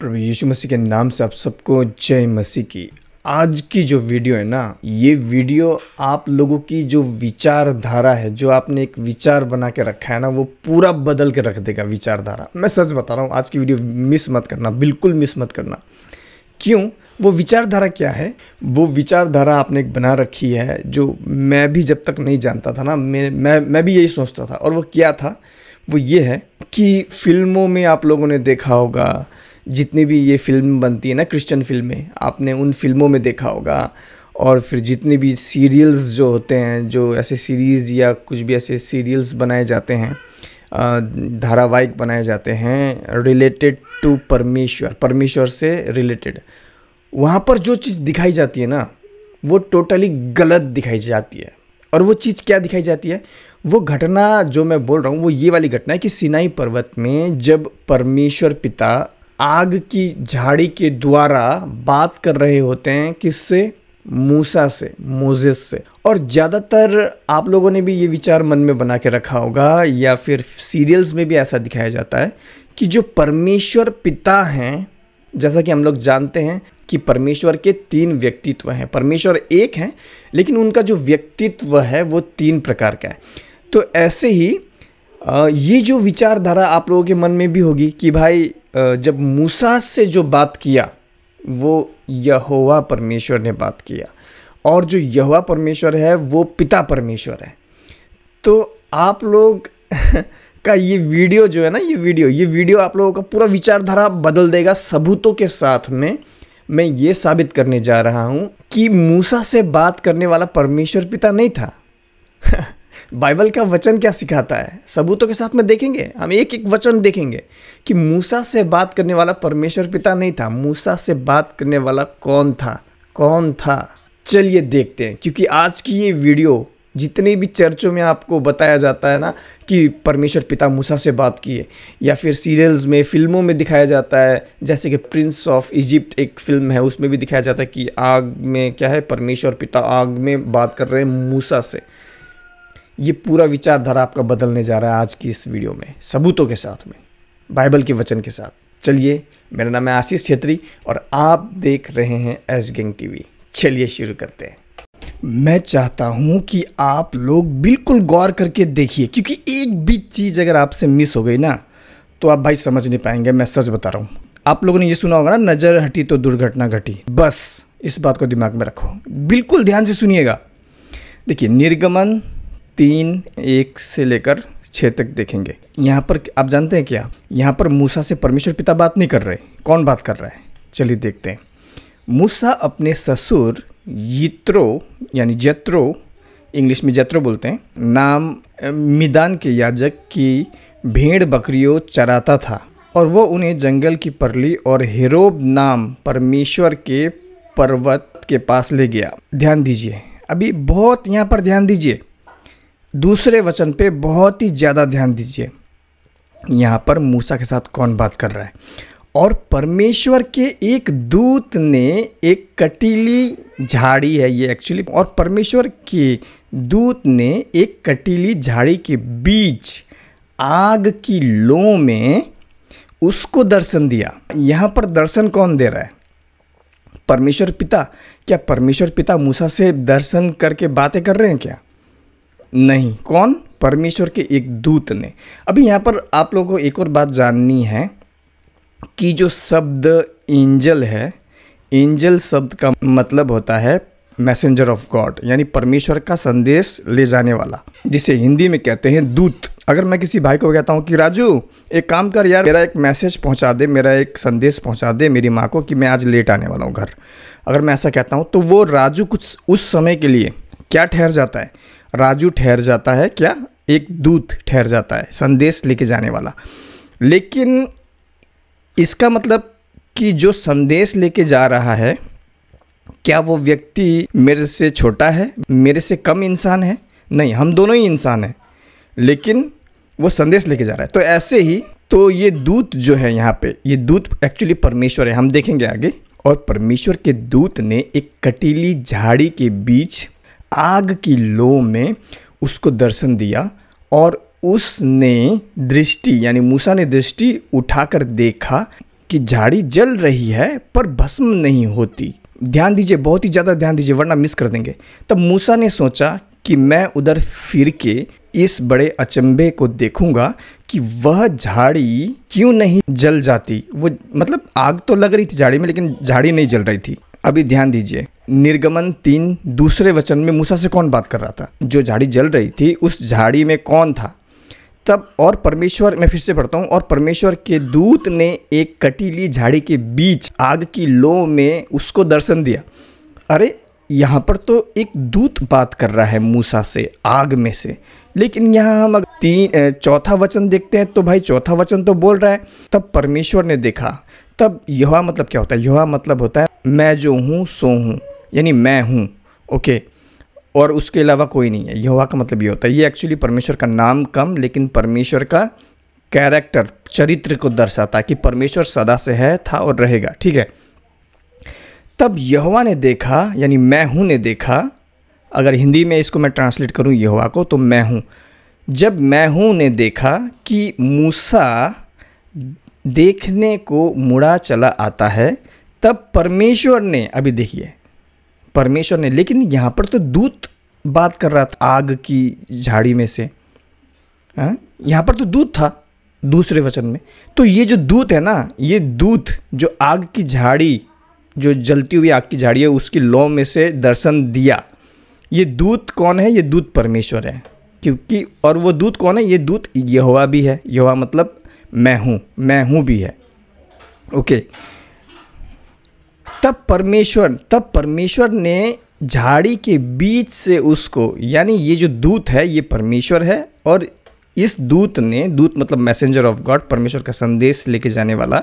प्रभु यीशु मसीह के नाम से आप सबको जय मसीह की आज की जो वीडियो है ना ये वीडियो आप लोगों की जो विचारधारा है जो आपने एक विचार बना के रखा है ना वो पूरा बदल के रख देगा विचारधारा मैं सच बता रहा हूँ आज की वीडियो मिस मत करना बिल्कुल मिस मत करना क्यों वो विचारधारा क्या है वो विचारधारा आपने एक बना रखी है जो मैं भी जब तक नहीं जानता था ना मैं मैं मैं भी यही सोचता था और वो क्या था वो ये है कि फिल्मों में आप लोगों ने देखा होगा जितनी भी ये फिल्म बनती है ना क्रिश्चियन फिल्में आपने उन फिल्मों में देखा होगा और फिर जितने भी सीरियल्स जो होते हैं जो ऐसे सीरीज़ या कुछ भी ऐसे सीरियल्स बनाए जाते हैं धारावाहिक बनाए जाते हैं रिलेटेड टू परमेश्वर परमेश्वर से रिलेटेड वहाँ पर जो चीज़ दिखाई जाती है ना वो टोटली गलत दिखाई जाती है और वो चीज़ क्या दिखाई जाती है वो घटना जो मैं बोल रहा हूँ वो ये वाली घटना है कि सिनाई पर्वत में जब परमेश्वर पिता आग की झाड़ी के द्वारा बात कर रहे होते हैं किससे मूसा से मोजेस से और ज़्यादातर आप लोगों ने भी ये विचार मन में बना के रखा होगा या फिर सीरियल्स में भी ऐसा दिखाया जाता है कि जो परमेश्वर पिता हैं जैसा कि हम लोग जानते हैं कि परमेश्वर के तीन व्यक्तित्व हैं परमेश्वर एक हैं लेकिन उनका जो व्यक्तित्व है वो तीन प्रकार का है तो ऐसे ही ये जो विचारधारा आप लोगों के मन में भी होगी कि भाई जब मूसा से जो बात किया वो यहोवा परमेश्वर ने बात किया और जो यहोवा परमेश्वर है वो पिता परमेश्वर है तो आप लोग का ये वीडियो जो है ना ये वीडियो ये वीडियो आप लोगों का पूरा विचारधारा बदल देगा सबूतों के साथ में मैं ये साबित करने जा रहा हूँ कि मूसा से बात करने वाला परमेश्वर पिता नहीं था बाइबल का वचन क्या सिखाता है सबूतों के साथ में देखेंगे हम एक एक वचन देखेंगे कि मूसा से बात करने वाला परमेश्वर पिता नहीं था मूसा से बात करने वाला कौन था कौन था चलिए देखते हैं क्योंकि आज की ये वीडियो जितने भी चर्चों में आपको बताया जाता है ना कि परमेश्वर पिता मूसा से बात किए या फिर सीरियल्स में फिल्मों में दिखाया जाता है जैसे कि प्रिंस ऑफ इजिप्ट एक फिल्म है उसमें भी दिखाया जाता है कि आग में क्या है परमेश्वर पिता आग में बात कर रहे हैं मूसा से ये पूरा विचारधारा आपका बदलने जा रहा है आज की इस वीडियो में सबूतों के साथ में बाइबल के वचन के साथ चलिए मेरा नाम है आशीष छेत्री और आप देख रहे हैं एस गेंग टीवी चलिए शुरू करते हैं मैं चाहता हूं कि आप लोग बिल्कुल गौर करके देखिए क्योंकि एक भी चीज़ अगर आपसे मिस हो गई ना तो आप भाई समझ नहीं पाएंगे मैं सच बता रहा हूं आप लोगों ने ये सुना होगा ना नज़र हटी तो दुर्घटना घटी बस इस बात को दिमाग में रखो बिल्कुल ध्यान से सुनिएगा देखिए निर्गमन तीन एक से लेकर छः तक देखेंगे यहाँ पर आप जानते हैं क्या यहाँ पर मूसा से परमेश्वर पिता बात नहीं कर रहे कौन बात कर रहा है चलिए देखते हैं मूसा अपने ससुर यित्रो यानी जत्रो इंग्लिश में जत्रो बोलते हैं नाम मिदान के याजक की भेड़ बकरियों चराता था और वो उन्हें जंगल की परली और हेरोब नाम परमेश्वर के पर्वत के पास ले गया ध्यान दीजिए अभी बहुत यहाँ पर ध्यान दीजिए दूसरे वचन पे बहुत ही ज़्यादा ध्यान दीजिए यहाँ पर मूसा के साथ कौन बात कर रहा है और परमेश्वर के एक दूत ने एक कटीली झाड़ी है ये एक्चुअली और परमेश्वर के दूत ने एक कटीली झाड़ी के बीच आग की लो में उसको दर्शन दिया यहाँ पर दर्शन कौन दे रहा है परमेश्वर पिता क्या परमेश्वर पिता मूसा से दर्शन करके बातें कर रहे हैं क्या नहीं कौन परमेश्वर के एक दूत ने अभी यहाँ पर आप लोगों को एक और बात जाननी है कि जो शब्द एंजल है एंजल शब्द का मतलब होता है मैसेंजर ऑफ गॉड यानी परमेश्वर का संदेश ले जाने वाला जिसे हिंदी में कहते हैं दूत अगर मैं किसी भाई को कहता हूँ कि राजू एक काम कर यार मेरा एक मैसेज पहुँचा दे मेरा एक संदेश पहुँचा दे मेरी माँ को कि मैं आज लेट आने वाला हूँ घर अगर मैं ऐसा कहता हूँ तो वो राजू कुछ उस समय के लिए क्या ठहर जाता है राजू ठहर जाता है क्या एक दूत ठहर जाता है संदेश लेके जाने वाला लेकिन इसका मतलब कि जो संदेश लेके जा रहा है क्या वो व्यक्ति मेरे से छोटा है मेरे से कम इंसान है नहीं हम दोनों ही इंसान हैं लेकिन वो संदेश लेके जा रहा है तो ऐसे ही तो ये दूत जो है यहाँ पे ये दूत एक्चुअली परमेश्वर है हम देखेंगे आगे और परमेश्वर के दूत ने एक कटीली झाड़ी के बीच आग की लो में उसको दर्शन दिया और उसने दृष्टि यानी मूसा ने दृष्टि उठाकर देखा कि झाड़ी जल रही है पर भस्म नहीं होती ध्यान दीजिए बहुत ही ज़्यादा ध्यान दीजिए वरना मिस कर देंगे तब मूसा ने सोचा कि मैं उधर फिर के इस बड़े अचंभे को देखूंगा कि वह झाड़ी क्यों नहीं जल जाती वो मतलब आग तो लग रही थी झाड़ी में लेकिन झाड़ी नहीं जल रही थी अभी ध्यान दीजिए निर्गमन तीन दूसरे वचन में मूसा से कौन बात कर रहा था जो झाड़ी जल रही थी उस झाड़ी में कौन था तब और परमेश्वर मैं फिर से पढ़ता हूँ और परमेश्वर के दूत ने एक कटीली झाड़ी के बीच आग की लो में उसको दर्शन दिया अरे यहाँ पर तो एक दूत बात कर रहा है मूसा से आग में से लेकिन यहाँ हम तीन चौथा वचन देखते हैं तो भाई चौथा वचन तो बोल रहा है तब परमेश्वर ने देखा तब यहा मतलब क्या होता है यहा मतलब होता है मैं जो हूँ सो हूँ यानी मैं हूँ ओके और उसके अलावा कोई नहीं है यहा का मतलब ये होता है ये एक्चुअली परमेश्वर का नाम कम लेकिन परमेश्वर का कैरेक्टर चरित्र को दर्शाता है कि परमेश्वर सदा से है था और रहेगा ठीक है तब यहवा ने देखा यानी मैं हूँ ने देखा अगर हिंदी में इसको मैं ट्रांसलेट करूँ यहोवा को तो मैं हूँ जब मैं हूँ ने देखा कि मूसा देखने को मुड़ा चला आता है तब परमेश्वर ने अभी देखिए परमेश्वर ने लेकिन यहाँ पर तो दूत बात कर रहा था आग की झाड़ी में से हाँ? यहाँ पर तो दूत था दूसरे वचन में तो ये जो दूत है ना ये दूत जो आग की झाड़ी जो जलती हुई आग की झाड़ी है उसकी लौ में से दर्शन दिया ये दूत कौन है ये दूत परमेश्वर है क्योंकि और वो दूत कौन है ये दूत यहोवा भी है यहोवा मतलब मैं हूँ मैं हूँ भी है ओके तब परमेश्वर तब परमेश्वर ने झाड़ी के बीच से उसको यानी ये जो दूत है ये परमेश्वर है और इस दूत ने दूत मतलब मैसेंजर ऑफ गॉड परमेश्वर का संदेश लेके जाने वाला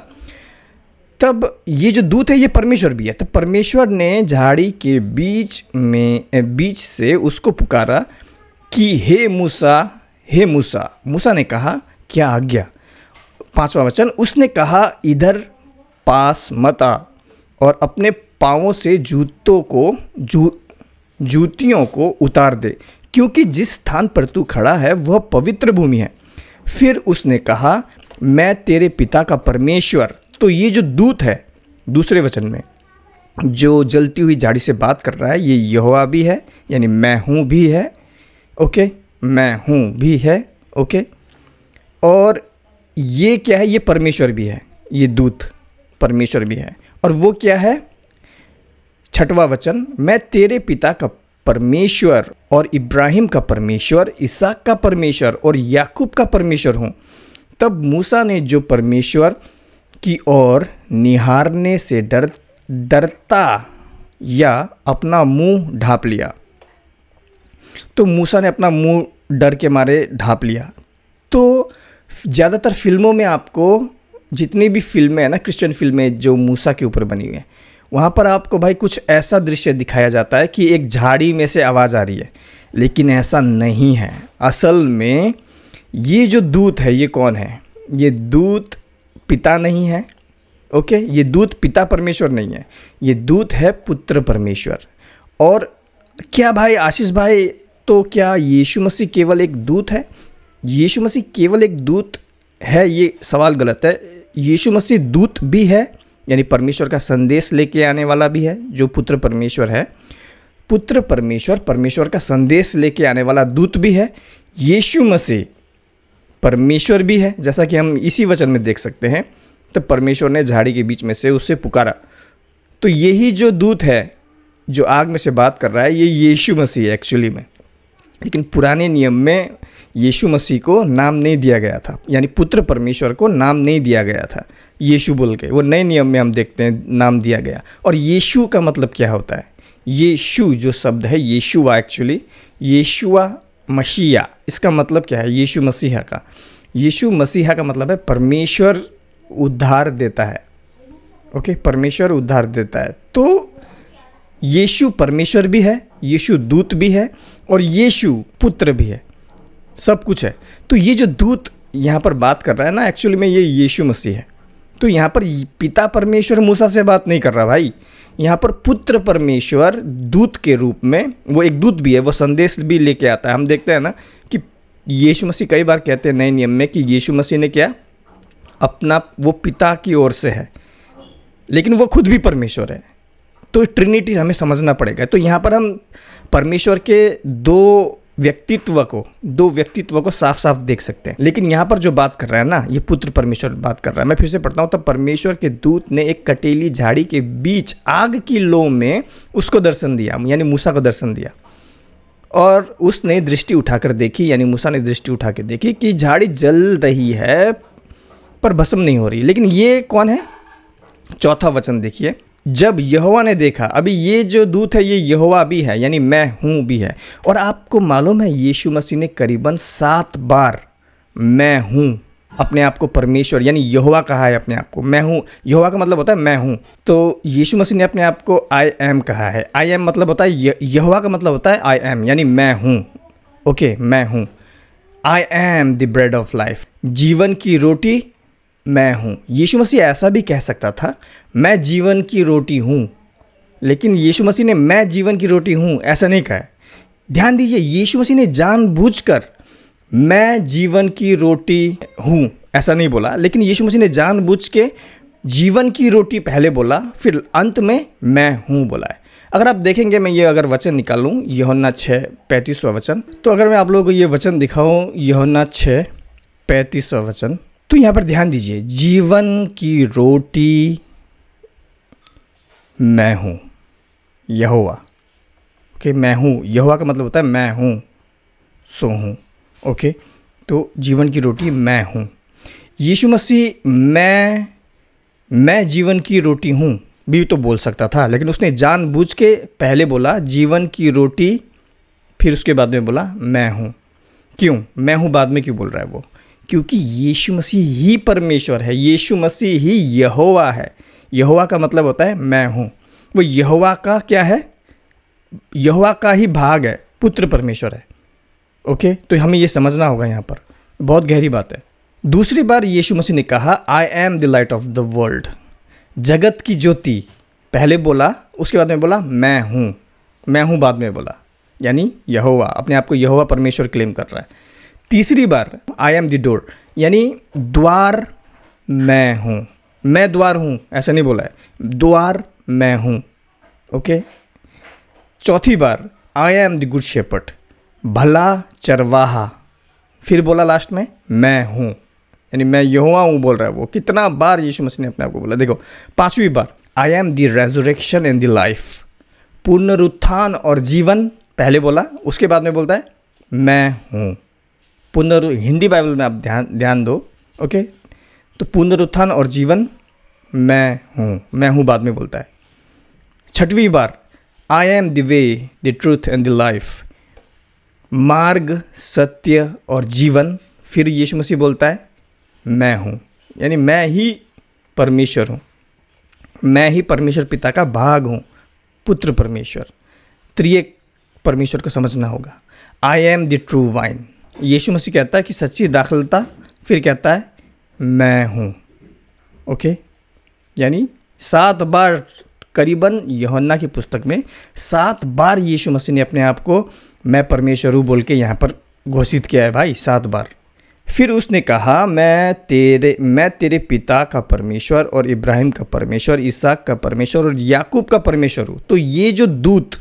तब ये जो दूत है ये परमेश्वर भी है तब परमेश्वर ने झाड़ी के बीच में बीच से उसको पुकारा कि हे मूसा हे मूसा मूसा ने कहा क्या आज्ञा पांचवा वचन उसने कहा इधर पास मत आ और अपने पाँवों से जूतों को जू जूतियों को उतार दे क्योंकि जिस स्थान पर तू खड़ा है वह पवित्र भूमि है फिर उसने कहा मैं तेरे पिता का परमेश्वर तो ये जो दूत है दूसरे वचन में जो जलती हुई झाड़ी से बात कर रहा है ये यहोवा भी है यानी मैं हूँ भी है ओके मैं हूँ भी है ओके और ये क्या है ये परमेश्वर भी है ये दूत परमेश्वर भी है और वो क्या है छठवा वचन मैं तेरे पिता का परमेश्वर और इब्राहिम का परमेश्वर इसहाक का परमेश्वर और याकूब का परमेश्वर हूँ तब मूसा ने जो परमेश्वर की ओर निहारने से डर डरता या अपना मुंह ढाँप लिया तो मूसा ने अपना मुंह डर के मारे ढाप लिया तो ज़्यादातर फिल्मों में आपको जितनी भी फिल्में हैं ना क्रिश्चियन फिल्में जो मूसा के ऊपर बनी हुई हैं वहाँ पर आपको भाई कुछ ऐसा दृश्य दिखाया जाता है कि एक झाड़ी में से आवाज़ आ रही है लेकिन ऐसा नहीं है असल में ये जो दूत है ये कौन है ये दूत पिता नहीं है ओके ये दूत पिता परमेश्वर नहीं है ये दूत है पुत्र परमेश्वर और क्या भाई आशीष भाई तो क्या यीशु मसीह केवल एक दूत है यीशु मसीह केवल एक दूत है ये सवाल गलत है यीशु मसीह दूत भी है यानी परमेश्वर का संदेश लेके आने वाला भी है जो पुत्र परमेश्वर है पुत्र परमेश्वर परमेश्वर का संदेश लेके आने वाला दूत भी है यीशु मसीह परमेश्वर भी है जैसा कि हम इसी वचन में देख सकते हैं तो परमेश्वर ने झाड़ी के बीच में से उससे पुकारा तो यही जो दूत है जो आग में से बात कर रहा है ये यीशु मसीह है एक्चुअली में लेकिन पुराने नियम में यीशु मसीह को नाम नहीं दिया गया था यानी पुत्र परमेश्वर को नाम नहीं दिया गया था यीशु बोल के वो नए नियम में हम देखते हैं नाम दिया गया और यीशु का मतलब क्या होता है यीशु जो शब्द है यीशुआ एक्चुअली यीशुआ मसीहा इसका मतलब क्या है यीशु मसीहा का यीशु मसीहा का मतलब है परमेश्वर उद्धार देता है ओके परमेश्वर उद्धार देता है तो यीशु परमेश्वर भी है यीशु दूत भी है और यीशु पुत्र भी है सब कुछ है तो ये जो दूत यहाँ पर बात कर रहा है ना एक्चुअली में ये यीशु मसीह है तो यहाँ पर पिता परमेश्वर मूसा से बात नहीं कर रहा भाई यहाँ पर पुत्र परमेश्वर दूत के रूप में वो एक दूत भी है वो संदेश भी लेके आता है हम देखते हैं ना कि यीशु मसीह कई बार कहते हैं नए नियम में कि यीशु मसीह ने क्या अपना वो पिता की ओर से है लेकिन वो खुद भी परमेश्वर है तो ट्रिनिटी हमें समझना पड़ेगा तो यहाँ पर हम परमेश्वर के दो व्यक्तित्व को दो व्यक्तित्व को साफ साफ देख सकते हैं लेकिन यहाँ पर जो बात कर रहा है ना ये पुत्र परमेश्वर बात कर रहा है मैं फिर से पढ़ता हूँ तब परमेश्वर के दूत ने एक कटेली झाड़ी के बीच आग की लो में उसको दर्शन दिया यानी मूसा को दर्शन दिया और उसने दृष्टि उठाकर देखी यानी मूसा ने दृष्टि उठा कर देखी कि झाड़ी जल रही है पर भस्म नहीं हो रही लेकिन ये कौन है चौथा वचन देखिए जब यहोवा ने देखा अभी ये जो दूत है ये यहोवा भी है यानी मैं हूँ भी है और आपको मालूम है यीशु मसीह ने करीबन सात बार मैं हूँ अपने आप को परमेश्वर यानी यहोवा कहा है अपने आप को मैं हूँ यहोवा का मतलब होता है मैं हूँ तो यीशु मसीह ने अपने आप को आई एम कहा है आई एम मतलब होता है यहोवा का मतलब होता है आई एम यानी मैं हूँ ओके मैं हूँ I am the bread of life जीवन की रोटी मैं हूँ यीशु मसीह ऐसा भी कह सकता था मैं जीवन की रोटी हूँ लेकिन यीशु मसीह ने मैं जीवन की रोटी हूँ ऐसा नहीं कहा ध्यान दीजिए यीशु मसीह ने जानबूझकर मैं जीवन की रोटी हूँ ऐसा नहीं बोला लेकिन यीशु मसीह ने जानबूझ के जीवन की रोटी पहले बोला फिर अंत में मैं हूँ बोला है अगर आप देखेंगे मैं ये अगर वचन निकालूँ यहोन्ना छः पैंतीसवा वचन तो अगर मैं आप लोगों को ये वचन दिखाऊँ यहोन्ना छः पैंतीसवा वचन तो यहाँ पर ध्यान दीजिए जीवन की रोटी मैं हूँ यहोवा ओके मैं हूँ यहोवा का मतलब होता है मैं हूँ सो हूँ ओके तो जीवन की रोटी मैं हूँ यीशु मसीह मैं मैं जीवन की रोटी हूँ भी तो बोल सकता था लेकिन उसने जानबूझ के पहले बोला जीवन की रोटी फिर उसके बाद में बोला मैं हूँ क्यों मैं हूँ बाद में क्यों बोल रहा है वो क्योंकि यीशु मसीह ही परमेश्वर है यीशु मसीह ही यहोवा है यहोवा का मतलब होता है मैं हूँ वो यहोवा का क्या है यहोवा का ही भाग है पुत्र परमेश्वर है ओके तो हमें यह समझना होगा यहाँ पर बहुत गहरी बात है दूसरी बार यीशु मसीह ने कहा I am the light of the world जगत की ज्योति पहले बोला उसके बाद में बोला मैं हूँ मैं हूँ बाद में बोला यानी यहोवा अपने आप को यहोवा परमेश्वर क्लेम कर रहा है तीसरी बार आई एम द डोर यानी द्वार मैं हूँ मैं द्वार हूँ ऐसा नहीं बोला है द्वार मैं हूँ ओके चौथी बार I am the good shepherd भला चरवाहा फिर बोला लास्ट में मैं हूँ यानी मैं यहुआ हूँ बोल रहा है वो कितना बार यीशु मसीह ने अपने आप को बोला देखो पांचवी बार I am the resurrection in the life पुनरुत्थान और जीवन पहले बोला उसके बाद में बोलता है मैं हूँ पुनर हिंदी बाइबल में आप ध्यान ध्यान दो ओके तो पुनरुत्थान और जीवन मैं हूँ मैं हूँ बाद में बोलता है छठवीं बार I am the way the truth and the life मार्ग सत्य और जीवन फिर यीशु मसीह बोलता है मैं हूँ यानी मैं ही परमेश्वर हूँ मैं ही परमेश्वर पिता का भाग हूँ पुत्र परमेश्वर त्रिय परमेश्वर को समझना होगा I am the true vine Yeshu Masih कहता है कि सच्ची दाखलता फिर कहता है मैं हूँ ओके यानी सात बार करीबन यहोन्ना की पुस्तक में सात बार यीशु मसीह ने अपने आप को मैं परमेश्वर हूँ बोल के यहाँ पर घोषित किया है भाई सात बार फिर उसने कहा मैं तेरे मैं तेरे पिता का परमेश्वर और इब्राहिम का परमेश्वर ईसाक का परमेश्वर और याकूब का परमेश्वर हूँ तो ये जो दूत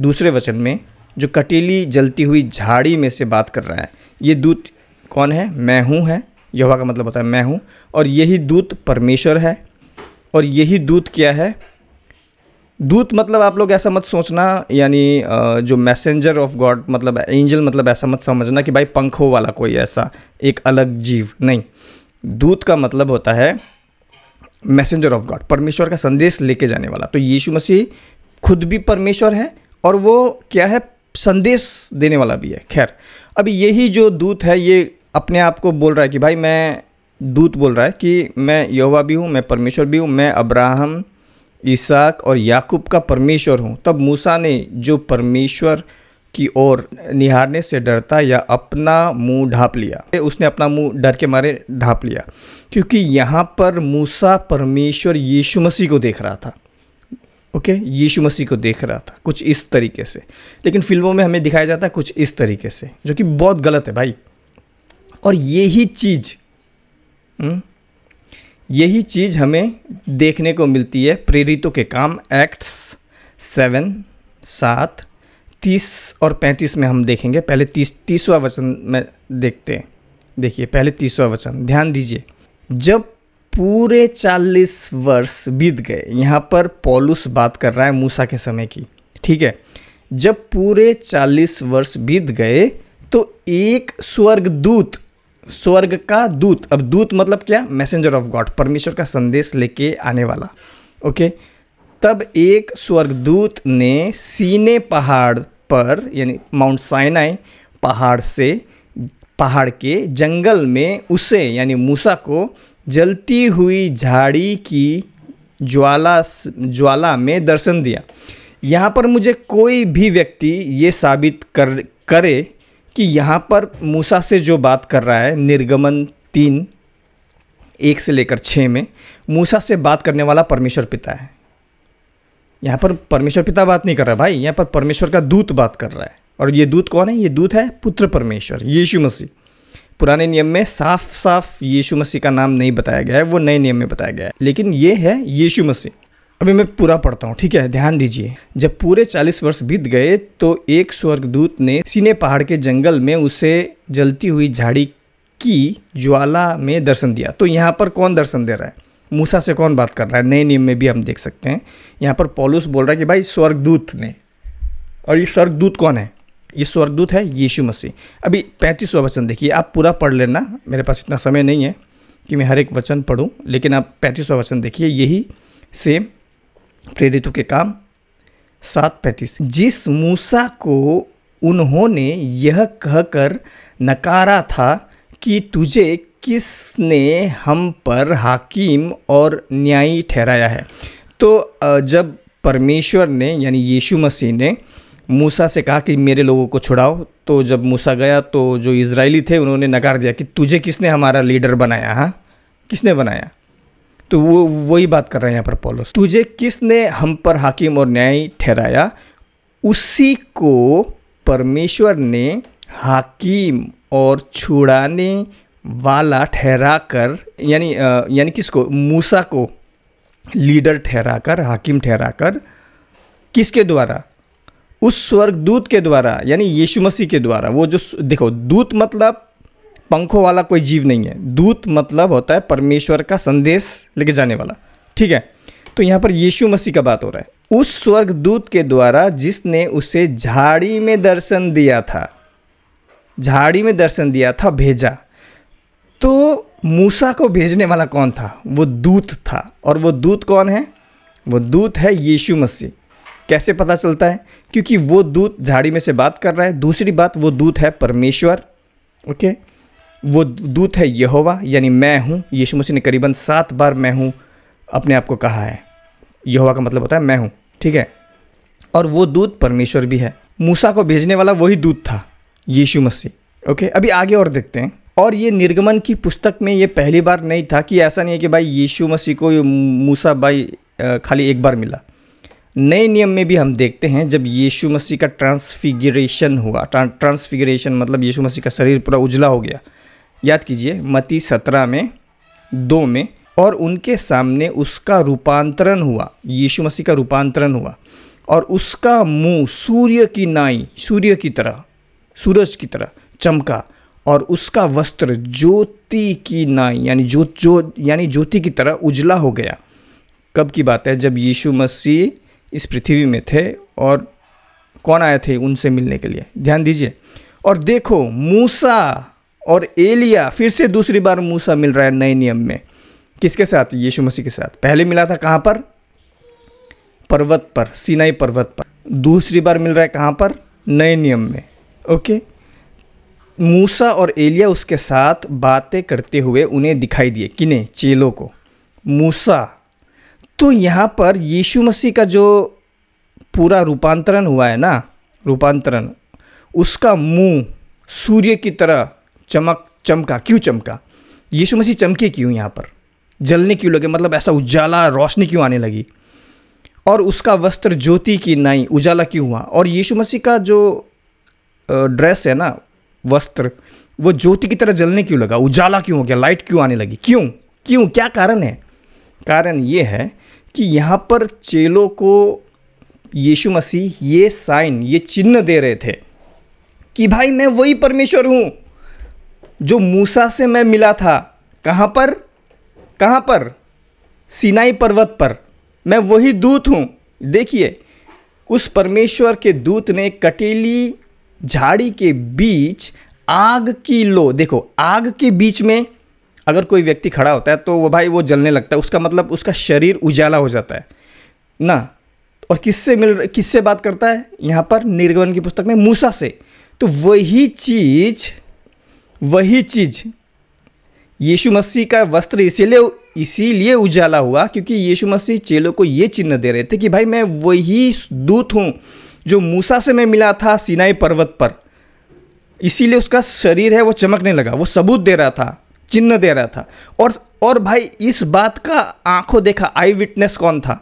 दूसरे वचन में जो कटीली जलती हुई झाड़ी में से बात कर रहा है ये दूत कौन है मैं हूँ है यहोवा का मतलब होता है मैं हूँ और यही दूत परमेश्वर है और यही दूत क्या है दूत मतलब आप लोग ऐसा मत सोचना यानी जो मैसेंजर ऑफ गॉड मतलब एंजल मतलब ऐसा मत समझना कि भाई पंखों वाला कोई ऐसा एक अलग जीव नहीं दूत का मतलब होता है मैसेंजर ऑफ गॉड परमेश्वर का संदेश लेके जाने वाला तो यीशु मसीह खुद भी परमेश्वर है और वो क्या है संदेश देने वाला भी है खैर अभी यही जो दूत है ये अपने आप को बोल रहा है कि भाई मैं दूत बोल रहा है कि मैं यहोवा भी हूँ मैं परमेश्वर भी हूँ मैं अब्राहम ईसाक और याकूब का परमेश्वर हूँ तब मूसा ने जो परमेश्वर की ओर निहारने से डरता या अपना मुंह ढाप लिया उसने अपना मुंह डर के मारे ढाप लिया क्योंकि यहाँ पर मूसा परमेश्वर यीशु मसीह को देख रहा था ओके यीशु मसीह को देख रहा था कुछ इस तरीके से लेकिन फिल्मों में हमें दिखाया जाता है कुछ इस तरीके से जो कि बहुत गलत है भाई और यही चीज़ हम्म, यही चीज़ हमें देखने को मिलती है प्रेरितों के काम एक्ट्स सेवन सात तीस और पैंतीस में हम देखेंगे पहले तीस तीसवा वचन में देखते हैं देखिए पहले तीसवा वचन ध्यान दीजिए जब पूरे चालीस वर्ष बीत गए यहाँ पर पॉलुस बात कर रहा है मूसा के समय की ठीक है जब पूरे चालीस वर्ष बीत गए तो एक स्वर्गदूत स्वर्ग का दूत अब दूत मतलब क्या मैसेंजर ऑफ गॉड परमेश्वर का संदेश लेके आने वाला ओके तब एक स्वर्गदूत ने सीने पहाड़ पर यानी माउंट साइनाई पहाड़ से पहाड़ के जंगल में उसे यानी मूसा को जलती हुई झाड़ी की ज्वाला ज्वाला में दर्शन दिया यहाँ पर मुझे कोई भी व्यक्ति ये साबित कर करे कि यहाँ पर मूसा से जो बात कर रहा है निर्गमन तीन एक से लेकर छः में मूसा से बात करने वाला परमेश्वर पिता है यहाँ पर परमेश्वर पिता बात नहीं कर रहा भाई यहाँ पर परमेश्वर का दूत बात कर रहा है और ये दूत कौन है ये दूत है पुत्र परमेश्वर यीशु मसीह पुराने नियम में साफ साफ यीशु मसीह का नाम नहीं बताया गया है वो नए नियम में बताया गया है लेकिन ये है यीशु मसीह अभी मैं पूरा पढ़ता हूँ ठीक है ध्यान दीजिए जब पूरे चालीस वर्ष बीत गए तो एक स्वर्गदूत ने सीने पहाड़ के जंगल में उसे जलती हुई झाड़ी की ज्वाला में दर्शन दिया तो यहाँ पर कौन दर्शन दे रहा है मूसा से कौन बात कर रहा है नए नियम में भी हम देख सकते हैं यहाँ पर पॉलुस बोल रहा है कि भाई स्वर्गदूत ने और ये स्वर्गदूत कौन है ये स्वर्गदूत है यीशु मसीह अभी पैंतीसवा वचन देखिए आप पूरा पढ़ लेना मेरे पास इतना समय नहीं है कि मैं हर एक वचन पढ़ूँ लेकिन आप पैंतीसवा वचन देखिए यही से प्रेरितों के काम सात पैंतीस जिस मूसा को उन्होंने यह कहकर नकारा था कि तुझे किसने हम पर हाकिम और न्यायी ठहराया है तो जब परमेश्वर ने यानी यीशु मसीह ने मूसा से कहा कि मेरे लोगों को छुड़ाओ तो जब मूसा गया तो जो इसराइली थे उन्होंने नकार दिया कि तुझे किसने हमारा लीडर बनाया हाँ किसने बनाया तो वो वही बात कर रहे हैं यहाँ पर पोलोस तुझे किसने हम पर हाकिम और न्याय ठहराया उसी को परमेश्वर ने हाकिम और छुड़ाने वाला ठहरा कर यानी यानी किसको मूसा को लीडर ठहरा कर हाकिम ठहरा कर किसके द्वारा उस स्वर्ग दूत के द्वारा यानी यीशु मसीह के द्वारा वो जो देखो दूत मतलब पंखों वाला कोई जीव नहीं है दूत मतलब होता है परमेश्वर का संदेश लेके जाने वाला ठीक है तो यहाँ पर यीशु मसीह का बात हो रहा है उस स्वर्ग दूत के द्वारा जिसने उसे झाड़ी में दर्शन दिया था झाड़ी में दर्शन दिया था भेजा तो मूसा को भेजने वाला कौन था वो दूत था और वो दूत कौन है वो दूत है यीशु मसीह कैसे पता चलता है क्योंकि वो दूत झाड़ी में से बात कर रहा है दूसरी बात वो दूत है परमेश्वर ओके वो दूत है यहोवा यानी मैं हूँ यीशु मसीह ने करीबन सात बार मैं हूँ अपने आप को कहा है यहोवा का मतलब होता है मैं हूँ ठीक है और वो दूत परमेश्वर भी है मूसा को भेजने वाला वही दूत था यीशु मसीह ओके अभी आगे और देखते हैं और ये निर्गमन की पुस्तक में ये पहली बार नहीं था कि ऐसा नहीं है कि भाई यीशु मसीह को मूसा भाई खाली एक बार मिला नए नियम में भी हम देखते हैं जब यीशु मसीह का ट्रांसफिगरेशन हुआ ट्रांसफिगरेशन मतलब यीशु मसीह का शरीर पूरा उजला हो गया याद कीजिए मती सत्रह में दो में और उनके सामने उसका रूपांतरण हुआ यीशु मसीह का रूपांतरण हुआ और उसका मुंह सूर्य की नाई सूर्य की तरह सूरज की तरह चमका और उसका वस्त्र ज्योति की नाई यानी जो जो यानी ज्योति की तरह उजला हो गया कब की बात है जब यीशु मसीह इस पृथ्वी में थे और कौन आए थे उनसे मिलने के लिए ध्यान दीजिए और देखो मूसा और एलिया फिर से दूसरी बार मूसा मिल रहा है नए नियम में किसके साथ यीशु मसीह के साथ पहले मिला था कहाँ पर पर्वत पर सीनाई पर्वत पर दूसरी बार मिल रहा है कहाँ पर नए नियम में ओके मूसा और एलिया उसके साथ बातें करते हुए उन्हें दिखाई दिए किने चेलों को मूसा तो यहाँ पर यीशु मसीह का जो पूरा रूपांतरण हुआ है ना रूपांतरण उसका मुंह सूर्य की तरह चमक चमका क्यों चमका यीशु मसीह चमके क्यों यहाँ पर जलने क्यों लगे मतलब ऐसा उजाला रोशनी क्यों आने लगी और उसका वस्त्र ज्योति की नाई उजाला क्यों हुआ और यीशु मसीह का जो ड्रेस है ना वस्त्र वो ज्योति की तरह जलने क्यों लगा उजाला क्यों हो गया लाइट क्यों आने लगी क्यों क्यों क्या कारण है कारण ये है कि यहाँ पर चेलों को यीशु मसीह ये साइन ये चिन्ह दे रहे थे कि भाई मैं वही परमेश्वर हूँ जो मूसा से मैं मिला था कहाँ पर कहाँ पर सिनाई पर्वत पर मैं वही दूत हूँ देखिए उस परमेश्वर के दूत ने कटेली झाड़ी के बीच आग की लो देखो आग के बीच में अगर कोई व्यक्ति खड़ा होता है तो वो भाई वो जलने लगता है उसका मतलब उसका शरीर उजाला हो जाता है ना और किससे मिल किससे बात करता है यहाँ पर निर्गमन की पुस्तक में मूसा से तो वही चीज वही चीज यीशु मसीह का वस्त्र इसीलिए इसीलिए उजाला हुआ क्योंकि यीशु मसीह चेलों को ये चिन्ह दे रहे थे कि भाई मैं वही दूत हूँ जो मूसा से मैं मिला था सीनाई पर्वत पर इसीलिए उसका शरीर है वो चमकने लगा वो सबूत दे रहा था चिन्ह दे रहा था और और भाई इस बात का आंखों देखा आई विटनेस कौन था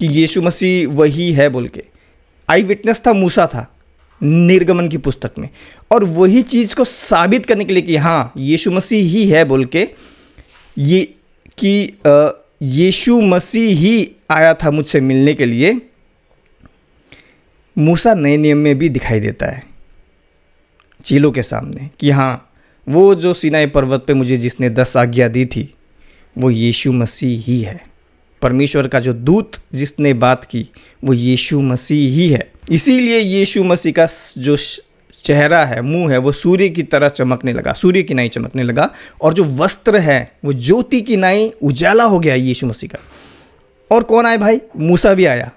कि यीशु मसीह वही है बोल के आई विटनेस था मूसा था निर्गमन की पुस्तक में और वही चीज़ को साबित करने के लिए कि हाँ यीशु मसीह ही है बोल के ये कि यीशु मसीह ही आया था मुझसे मिलने के लिए मूसा नए नियम में भी दिखाई देता है चीलों के सामने कि हाँ वो जो सीनाई पर्वत पे मुझे जिसने दस आज्ञा दी थी वो यीशु मसीह ही है परमेश्वर का जो दूत जिसने बात की वो यीशु मसीह ही है इसीलिए यीशु मसीह का जो चेहरा है मुंह है वो सूर्य की तरह चमकने लगा सूर्य की नाई चमकने लगा और जो वस्त्र है वो ज्योति की नाई उजाला हो गया यीशु मसीह का और कौन आए भाई मूसा भी आया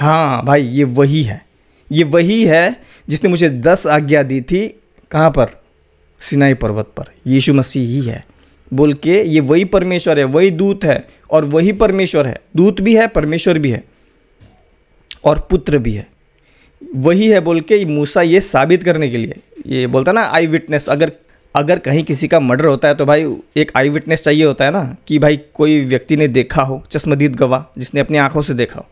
हाँ भाई ये वही है ये वही है जिसने मुझे दस आज्ञा दी थी कहाँ पर सिनाई पर्वत पर यीशु मसीह ही है बोल के ये वही परमेश्वर है वही दूत है और वही परमेश्वर है दूत भी है परमेश्वर भी है और पुत्र भी है वही है बोल के मूसा ये साबित करने के लिए ये बोलता ना आई विटनेस अगर अगर कहीं किसी का मर्डर होता है तो भाई एक आई विटनेस चाहिए होता है ना कि भाई कोई व्यक्ति ने देखा हो चश्मदीद गवाह जिसने अपनी आंखों से देखा हो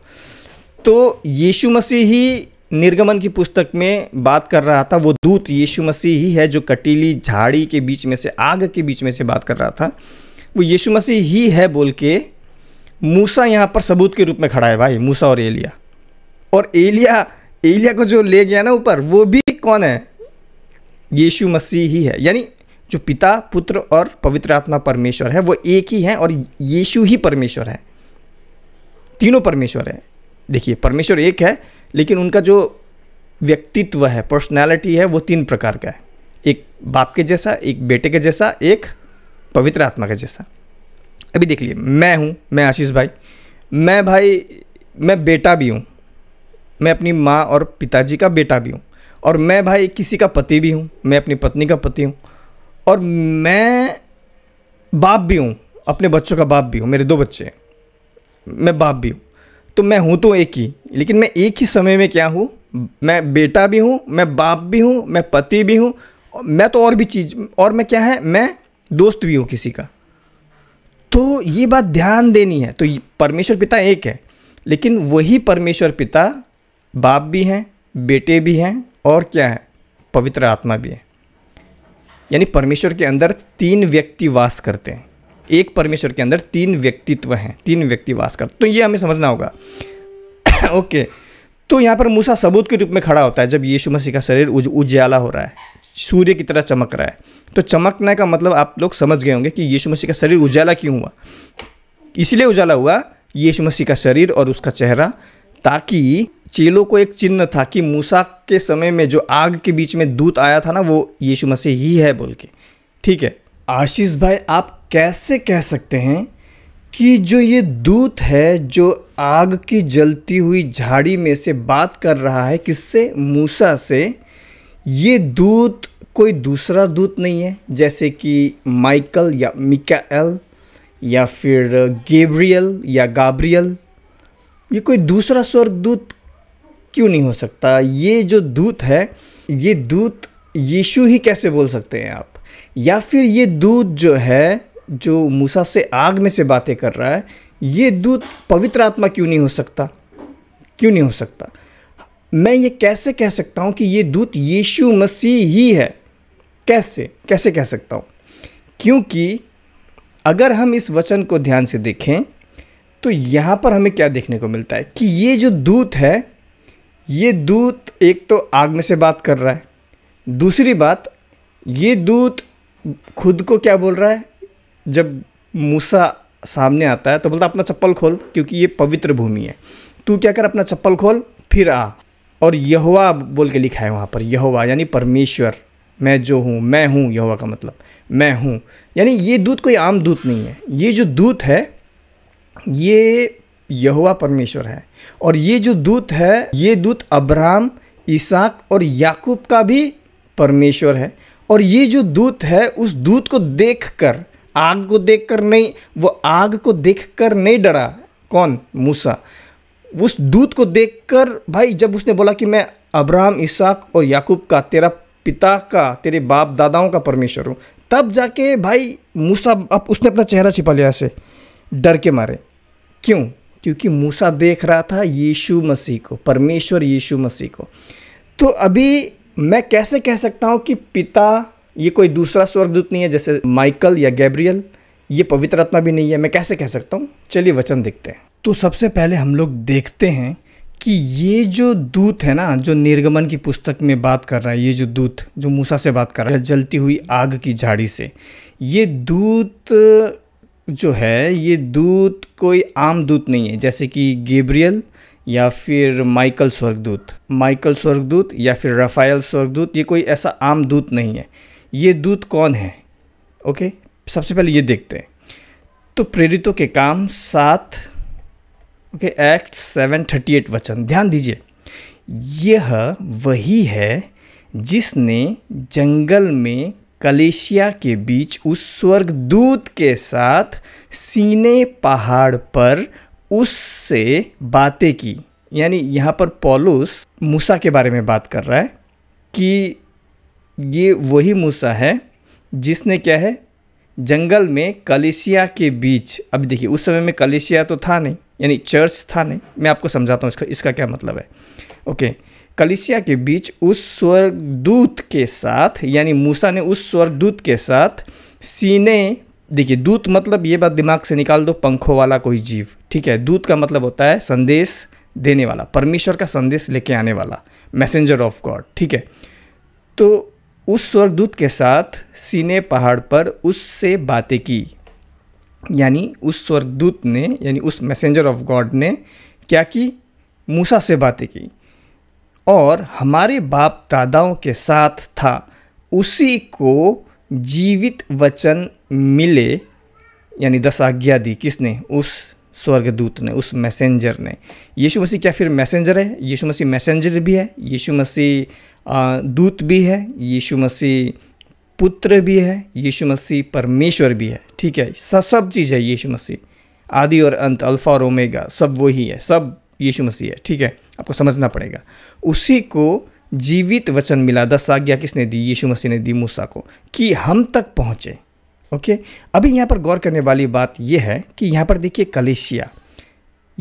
तो यीशु मसीह ही निर्गमन की पुस्तक में बात कर रहा था वो दूत यीशु मसीह ही है जो कटीली झाड़ी के बीच में से आग के बीच में से बात कर रहा था वो यीशु मसीह ही है बोल के मूसा यहाँ पर सबूत के रूप में खड़ा है भाई मूसा और एलिया और एलिया एलिया को जो ले गया ना ऊपर वो भी कौन है यीशु मसीह ही है यानी जो पिता पुत्र और पवित्र आत्मा परमेश्वर है वो एक ही है और यीशु ही परमेश्वर है तीनों परमेश्वर है देखिए परमेश्वर एक है लेकिन उनका जो व्यक्तित्व है पर्सनैलिटी है वो तीन प्रकार का है एक बाप के जैसा एक बेटे के जैसा एक पवित्र आत्मा के जैसा अभी देख लिए मैं हूँ मैं आशीष भाई मैं भाई मैं बेटा भी हूँ मैं अपनी माँ और पिताजी का बेटा भी हूँ और मैं भाई किसी का पति भी हूँ मैं अपनी पत्नी का पति हूँ और मैं बाप भी हूँ अपने बच्चों का बाप भी हूँ मेरे दो बच्चे हैं मैं बाप भी हूँ तो मैं हूँ तो एक ही लेकिन मैं एक ही समय में क्या हूँ मैं बेटा भी हूँ मैं बाप भी हूँ मैं पति भी हूँ मैं तो और भी चीज़ और मैं क्या है मैं दोस्त भी हूँ किसी का तो ये बात ध्यान देनी है तो परमेश्वर पिता एक है लेकिन वही परमेश्वर पिता बाप भी हैं बेटे भी हैं और क्या है पवित्र आत्मा भी है यानी परमेश्वर के अंदर तीन व्यक्ति वास करते हैं एक परमेश्वर के अंदर तीन व्यक्तित्व हैं तीन व्यक्ति वास करते तो ये हमें समझना होगा ओके तो यहाँ पर मूसा सबूत के रूप में खड़ा होता है जब यीशु मसीह का शरीर उज उज्याला हो रहा है सूर्य की तरह चमक रहा है तो चमकने का मतलब आप लोग समझ गए होंगे कि यीशु मसीह का शरीर उजाला क्यों हुआ इसलिए उजाला हुआ यीशु मसीह का शरीर और उसका चेहरा ताकि चेलों को एक चिन्ह था कि मूसा के समय में जो आग के बीच में दूत आया था ना वो यीशु मसीह ही है बोल के ठीक है आशीष भाई आप कैसे कह सकते हैं कि जो ये दूत है जो आग की जलती हुई झाड़ी में से बात कर रहा है किससे मूसा से ये दूत कोई दूसरा दूत नहीं है जैसे कि माइकल या मिकाएल या फिर गेब्रियल या गाब्रियल ये कोई दूसरा स्वर्ग दूत क्यों नहीं हो सकता ये जो दूत है ये दूत यीशु ही कैसे बोल सकते हैं आप या फिर ये दूत जो है जो मूसा से आग में से बातें कर रहा है ये दूत पवित्र आत्मा क्यों नहीं हो सकता क्यों नहीं हो सकता मैं ये कैसे कह सकता हूँ कि ये दूत यीशु मसीह ही है कैसे कैसे कह सकता हूँ क्योंकि अगर हम इस वचन को ध्यान से देखें तो यहाँ पर हमें क्या देखने को मिलता है कि ये जो दूत है ये दूत एक तो आग में से बात कर रहा है दूसरी बात ये दूत खुद को क्या बोल रहा है जब मूसा सामने आता है तो बोलता अपना चप्पल खोल क्योंकि ये पवित्र भूमि है तू क्या कर अपना चप्पल खोल फिर आ और यहवा बोल के लिखा है वहाँ पर यहवा यानी परमेश्वर मैं जो हूँ मैं हूँ यहवा का मतलब मैं हूँ यानी ये दूत कोई आम दूत नहीं है ये जो दूत है ये यहवा परमेश्वर है और ये जो दूत है ये दूत अब्राहम ईसाक और याकूब का भी परमेश्वर है और ये जो दूत है उस दूत को देखकर आग को देखकर नहीं वो आग को देखकर नहीं डरा कौन मूसा उस दूत को देखकर भाई जब उसने बोला कि मैं अब्राहम इसाक और याकूब का तेरा पिता का तेरे बाप दादाओं का परमेश्वर हूँ तब जाके भाई मूसा अब उसने अपना चेहरा छिपा लिया ऐसे डर के मारे क्यों क्योंकि मूसा देख रहा था यीशु मसीह को परमेश्वर यीशु मसीह को तो अभी मैं कैसे कह सकता हूँ कि पिता ये कोई दूसरा स्वर्गदूत नहीं है जैसे माइकल या गैब्रियल ये पवित्र आत्मा भी नहीं है मैं कैसे कह सकता हूँ चलिए वचन देखते हैं तो सबसे पहले हम लोग देखते हैं कि ये जो दूत है ना जो निर्गमन की पुस्तक में बात कर रहा है ये जो दूत जो मूसा से बात कर रहा है जलती हुई आग की झाड़ी से ये दूत जो है ये दूत कोई आम दूत नहीं है जैसे कि गेब्रियल या फिर माइकल स्वर्गदूत माइकल स्वर्गदूत या फिर रफ़ायल स्वर्गदूत ये कोई ऐसा आम दूत नहीं है ये दूत कौन है ओके सबसे पहले ये देखते हैं तो प्रेरितों के काम सात okay act seven thirty eight वचन ध्यान दीजिए यह वही है जिसने जंगल में कलेशिया के बीच उस स्वर्ग दूत के साथ सीने पहाड़ पर उससे बातें की यानी यहाँ पर पॉलुस मूसा के बारे में बात कर रहा है कि ये वही मूसा है जिसने क्या है जंगल में कलिसिया के बीच अभी देखिए उस समय में कलिसिया तो था नहीं यानी चर्च था नहीं मैं आपको समझाता हूँ इसका इसका क्या मतलब है ओके कलिसिया के बीच उस स्वर्गदूत के साथ यानी मूसा ने उस स्वर्गदूत के साथ सीने देखिए दूत मतलब ये बात दिमाग से निकाल दो पंखों वाला कोई जीव ठीक है दूत का मतलब होता है संदेश देने वाला परमेश्वर का संदेश लेके आने वाला मैसेंजर ऑफ गॉड ठीक है तो उस स्वर्गदूत के साथ सीने पहाड़ पर उससे बातें की यानी उस स्वर्गदूत ने यानी उस मैसेंजर ऑफ गॉड ने क्या की मूसा से बातें की और हमारे बाप दादाओं के साथ था उसी को जीवित वचन मिले यानी दस आज्ञा दी किसने उस स्वर्गदूत ने उस मैसेंजर ने यीशु मसीह क्या फिर मैसेंजर है यीशु मसीह मैसेंजर भी है यीशु मसीह दूत भी है यीशु मसीह पुत्र भी है यीशु मसीह परमेश्वर भी है ठीक है सब चीज़ है यीशु मसीह आदि और अंत अल्फ़ा और ओमेगा सब वही है सब यीशु मसीह है ठीक है आपको समझना पड़ेगा उसी को जीवित वचन मिला दस आज्ञा किसने दी यीशु मसीह ने दी मूसा को कि हम तक पहुँचे ओके अभी यहाँ पर गौर करने वाली बात यह है कि यहाँ पर देखिए कलेशिया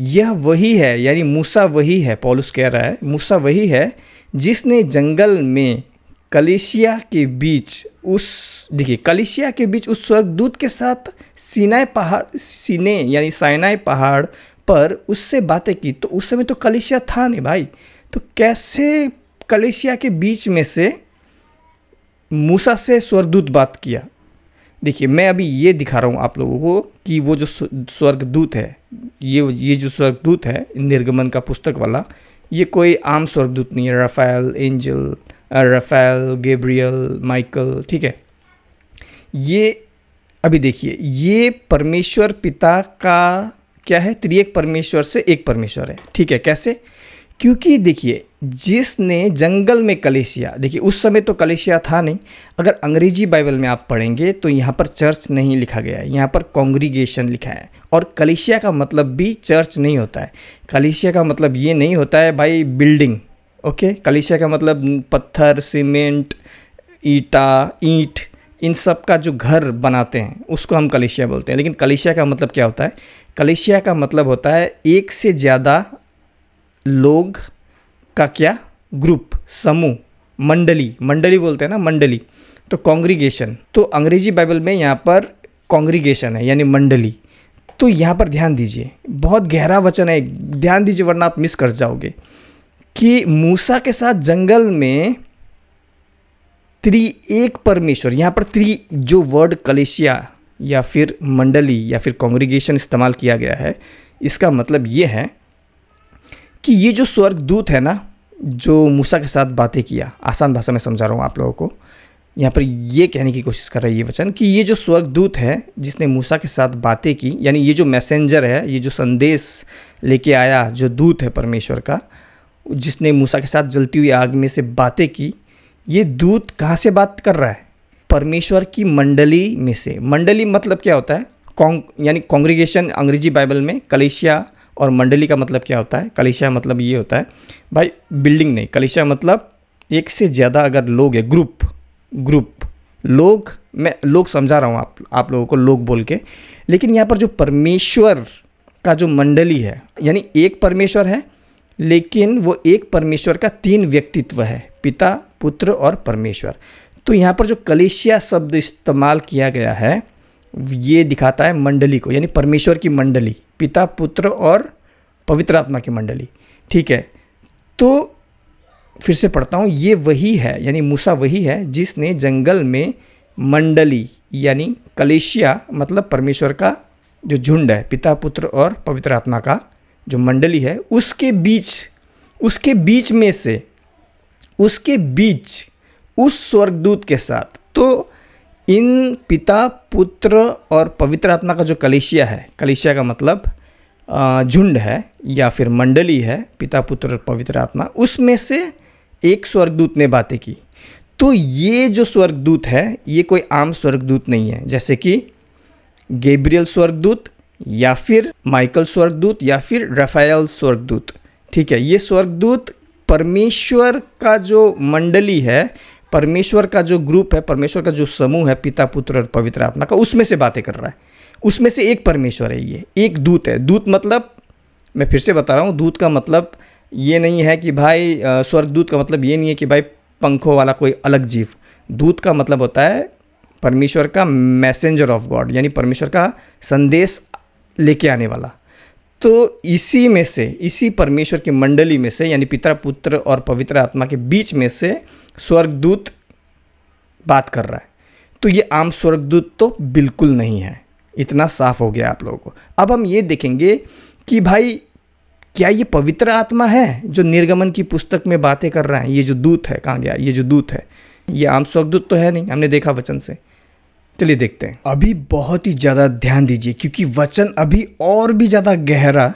यह वही है यानी मूसा वही है पॉलुस कह रहा है मूसा वही है जिसने जंगल में कलेशिया के बीच उस देखिए कलेशिया के बीच उस स्वर्गदूत के साथ सीनाए पहाड़ सीने यानी साइनाए पहाड़ पर उससे बातें की तो उस समय तो कलेशिया था नहीं भाई तो कैसे कलेशिया के बीच में से मूसा से स्वर्गदूत बात किया देखिए मैं अभी ये दिखा रहा हूँ आप लोगों को कि वो जो स्वर्गदूत है ये ये जो स्वर्गदूत है निर्गमन का पुस्तक वाला ये कोई आम स्वर्गदूत नहीं है Raphael angel Raphael Gabriel Michael ठीक है ये अभी देखिए ये परमेश्वर पिता का क्या है त्रिएक परमेश्वर से एक परमेश्वर है ठीक है कैसे क्योंकि देखिए जिसने जंगल में कलेशिया देखिए उस समय तो कलेशिया था नहीं अगर अंग्रेजी बाइबल में आप पढ़ेंगे तो यहाँ पर चर्च नहीं लिखा गया है यहाँ पर कॉन्ग्रीगेशन लिखा है और कलेशिया का मतलब भी चर्च नहीं होता है कलेशिया का मतलब ये नहीं होता है भाई बिल्डिंग ओके कलेशिया का मतलब पत्थर सीमेंट ईटा ईंट इन सब का जो घर बनाते हैं उसको हम कलेशिया बोलते हैं लेकिन कलेशिया का मतलब क्या होता है कलेशिया का मतलब होता है एक से ज़्यादा लोग का क्या ग्रुप समूह मंडली मंडली बोलते हैं ना मंडली तो कॉन्ग्रीगेशन तो अंग्रेजी बाइबल में यहाँ पर कॉन्ग्रीगेशन है यानी मंडली तो यहाँ पर ध्यान दीजिए बहुत गहरा वचन है ध्यान दीजिए वरना आप मिस कर जाओगे कि मूसा के साथ जंगल में त्रि एक परमेश्वर यहाँ पर त्रि जो वर्ड कलेशिया या फिर मंडली या फिर कॉन्ग्रीगेशन इस्तेमाल किया गया है इसका मतलब ये है कि ये जो स्वर्गदूत है ना जो मूसा के साथ बातें किया आसान भाषा में समझा रहा हूँ आप लोगों को यहाँ पर ये कहने की कोशिश कर रहा है ये वचन कि ये जो स्वर्गदूत है जिसने मूसा के साथ बातें की यानी ये जो मैसेंजर है ये जो संदेश लेके आया जो दूत है परमेश्वर का जिसने मूसा के साथ जलती हुई आग में से बातें की ये दूत कहाँ से बात कर रहा है परमेश्वर की मंडली में से मंडली मतलब क्या होता है कॉन्ग यानी कॉन्ग्रीगेशन अंग्रेजी बाइबल में कलेशिया और मंडली का मतलब क्या होता है कलिशा मतलब ये होता है भाई बिल्डिंग नहीं कलिशा मतलब एक से ज़्यादा अगर लोग है ग्रुप ग्रुप लोग मैं लोग समझा रहा हूँ आप आप लोगों को लोग बोल के लेकिन यहाँ पर जो परमेश्वर का जो मंडली है यानी एक परमेश्वर है लेकिन वो एक परमेश्वर का तीन व्यक्तित्व है पिता पुत्र और परमेश्वर तो यहाँ पर जो कलेशिया शब्द इस्तेमाल किया गया है ये दिखाता है मंडली को यानी परमेश्वर की मंडली पिता पुत्र और पवित्र आत्मा की मंडली ठीक है तो फिर से पढ़ता हूँ ये वही है यानी मूसा वही है जिसने जंगल में मंडली यानी कलेशिया मतलब परमेश्वर का जो झुंड है पिता पुत्र और पवित्र आत्मा का जो मंडली है उसके बीच उसके बीच में से उसके बीच उस स्वर्गदूत के साथ तो इन पिता पुत्र और पवित्र आत्मा का जो कलेशिया है कलेशिया का मतलब झुंड है या फिर मंडली है पिता पुत्र और पवित्र आत्मा उसमें से एक स्वर्गदूत ने बातें की तो ये जो स्वर्गदूत है ये कोई आम स्वर्गदूत नहीं है जैसे कि गेब्रियल स्वर्गदूत या फिर माइकल स्वर्गदूत या फिर रफायल स्वर्गदूत ठीक है ये स्वर्गदूत परमेश्वर का जो मंडली है परमेश्वर का जो ग्रुप है परमेश्वर का जो समूह है पिता पुत्र और पवित्र आत्मा का उसमें से बातें कर रहा है उसमें से एक परमेश्वर है ये एक दूत है दूत मतलब मैं फिर से बता रहा हूँ दूत का मतलब ये नहीं है कि भाई स्वर्गदूत का मतलब ये नहीं है कि भाई पंखों वाला कोई अलग जीव दूत का मतलब होता है परमेश्वर का मैसेंजर ऑफ गॉड यानी परमेश्वर का संदेश लेके आने वाला तो इसी में से इसी परमेश्वर की मंडली में से यानी पिता पुत्र और पवित्र आत्मा के बीच में से स्वर्गदूत बात कर रहा है तो ये आम स्वर्गदूत तो बिल्कुल नहीं है इतना साफ हो गया आप लोगों को अब हम ये देखेंगे कि भाई क्या ये पवित्र आत्मा है जो निर्गमन की पुस्तक में बातें कर रहा है ये जो दूत है कहाँ गया ये जो दूत है ये आम स्वर्गदूत तो है नहीं हमने देखा वचन से चलिए देखते हैं अभी बहुत ही ज़्यादा ध्यान दीजिए क्योंकि वचन अभी और भी ज़्यादा गहरा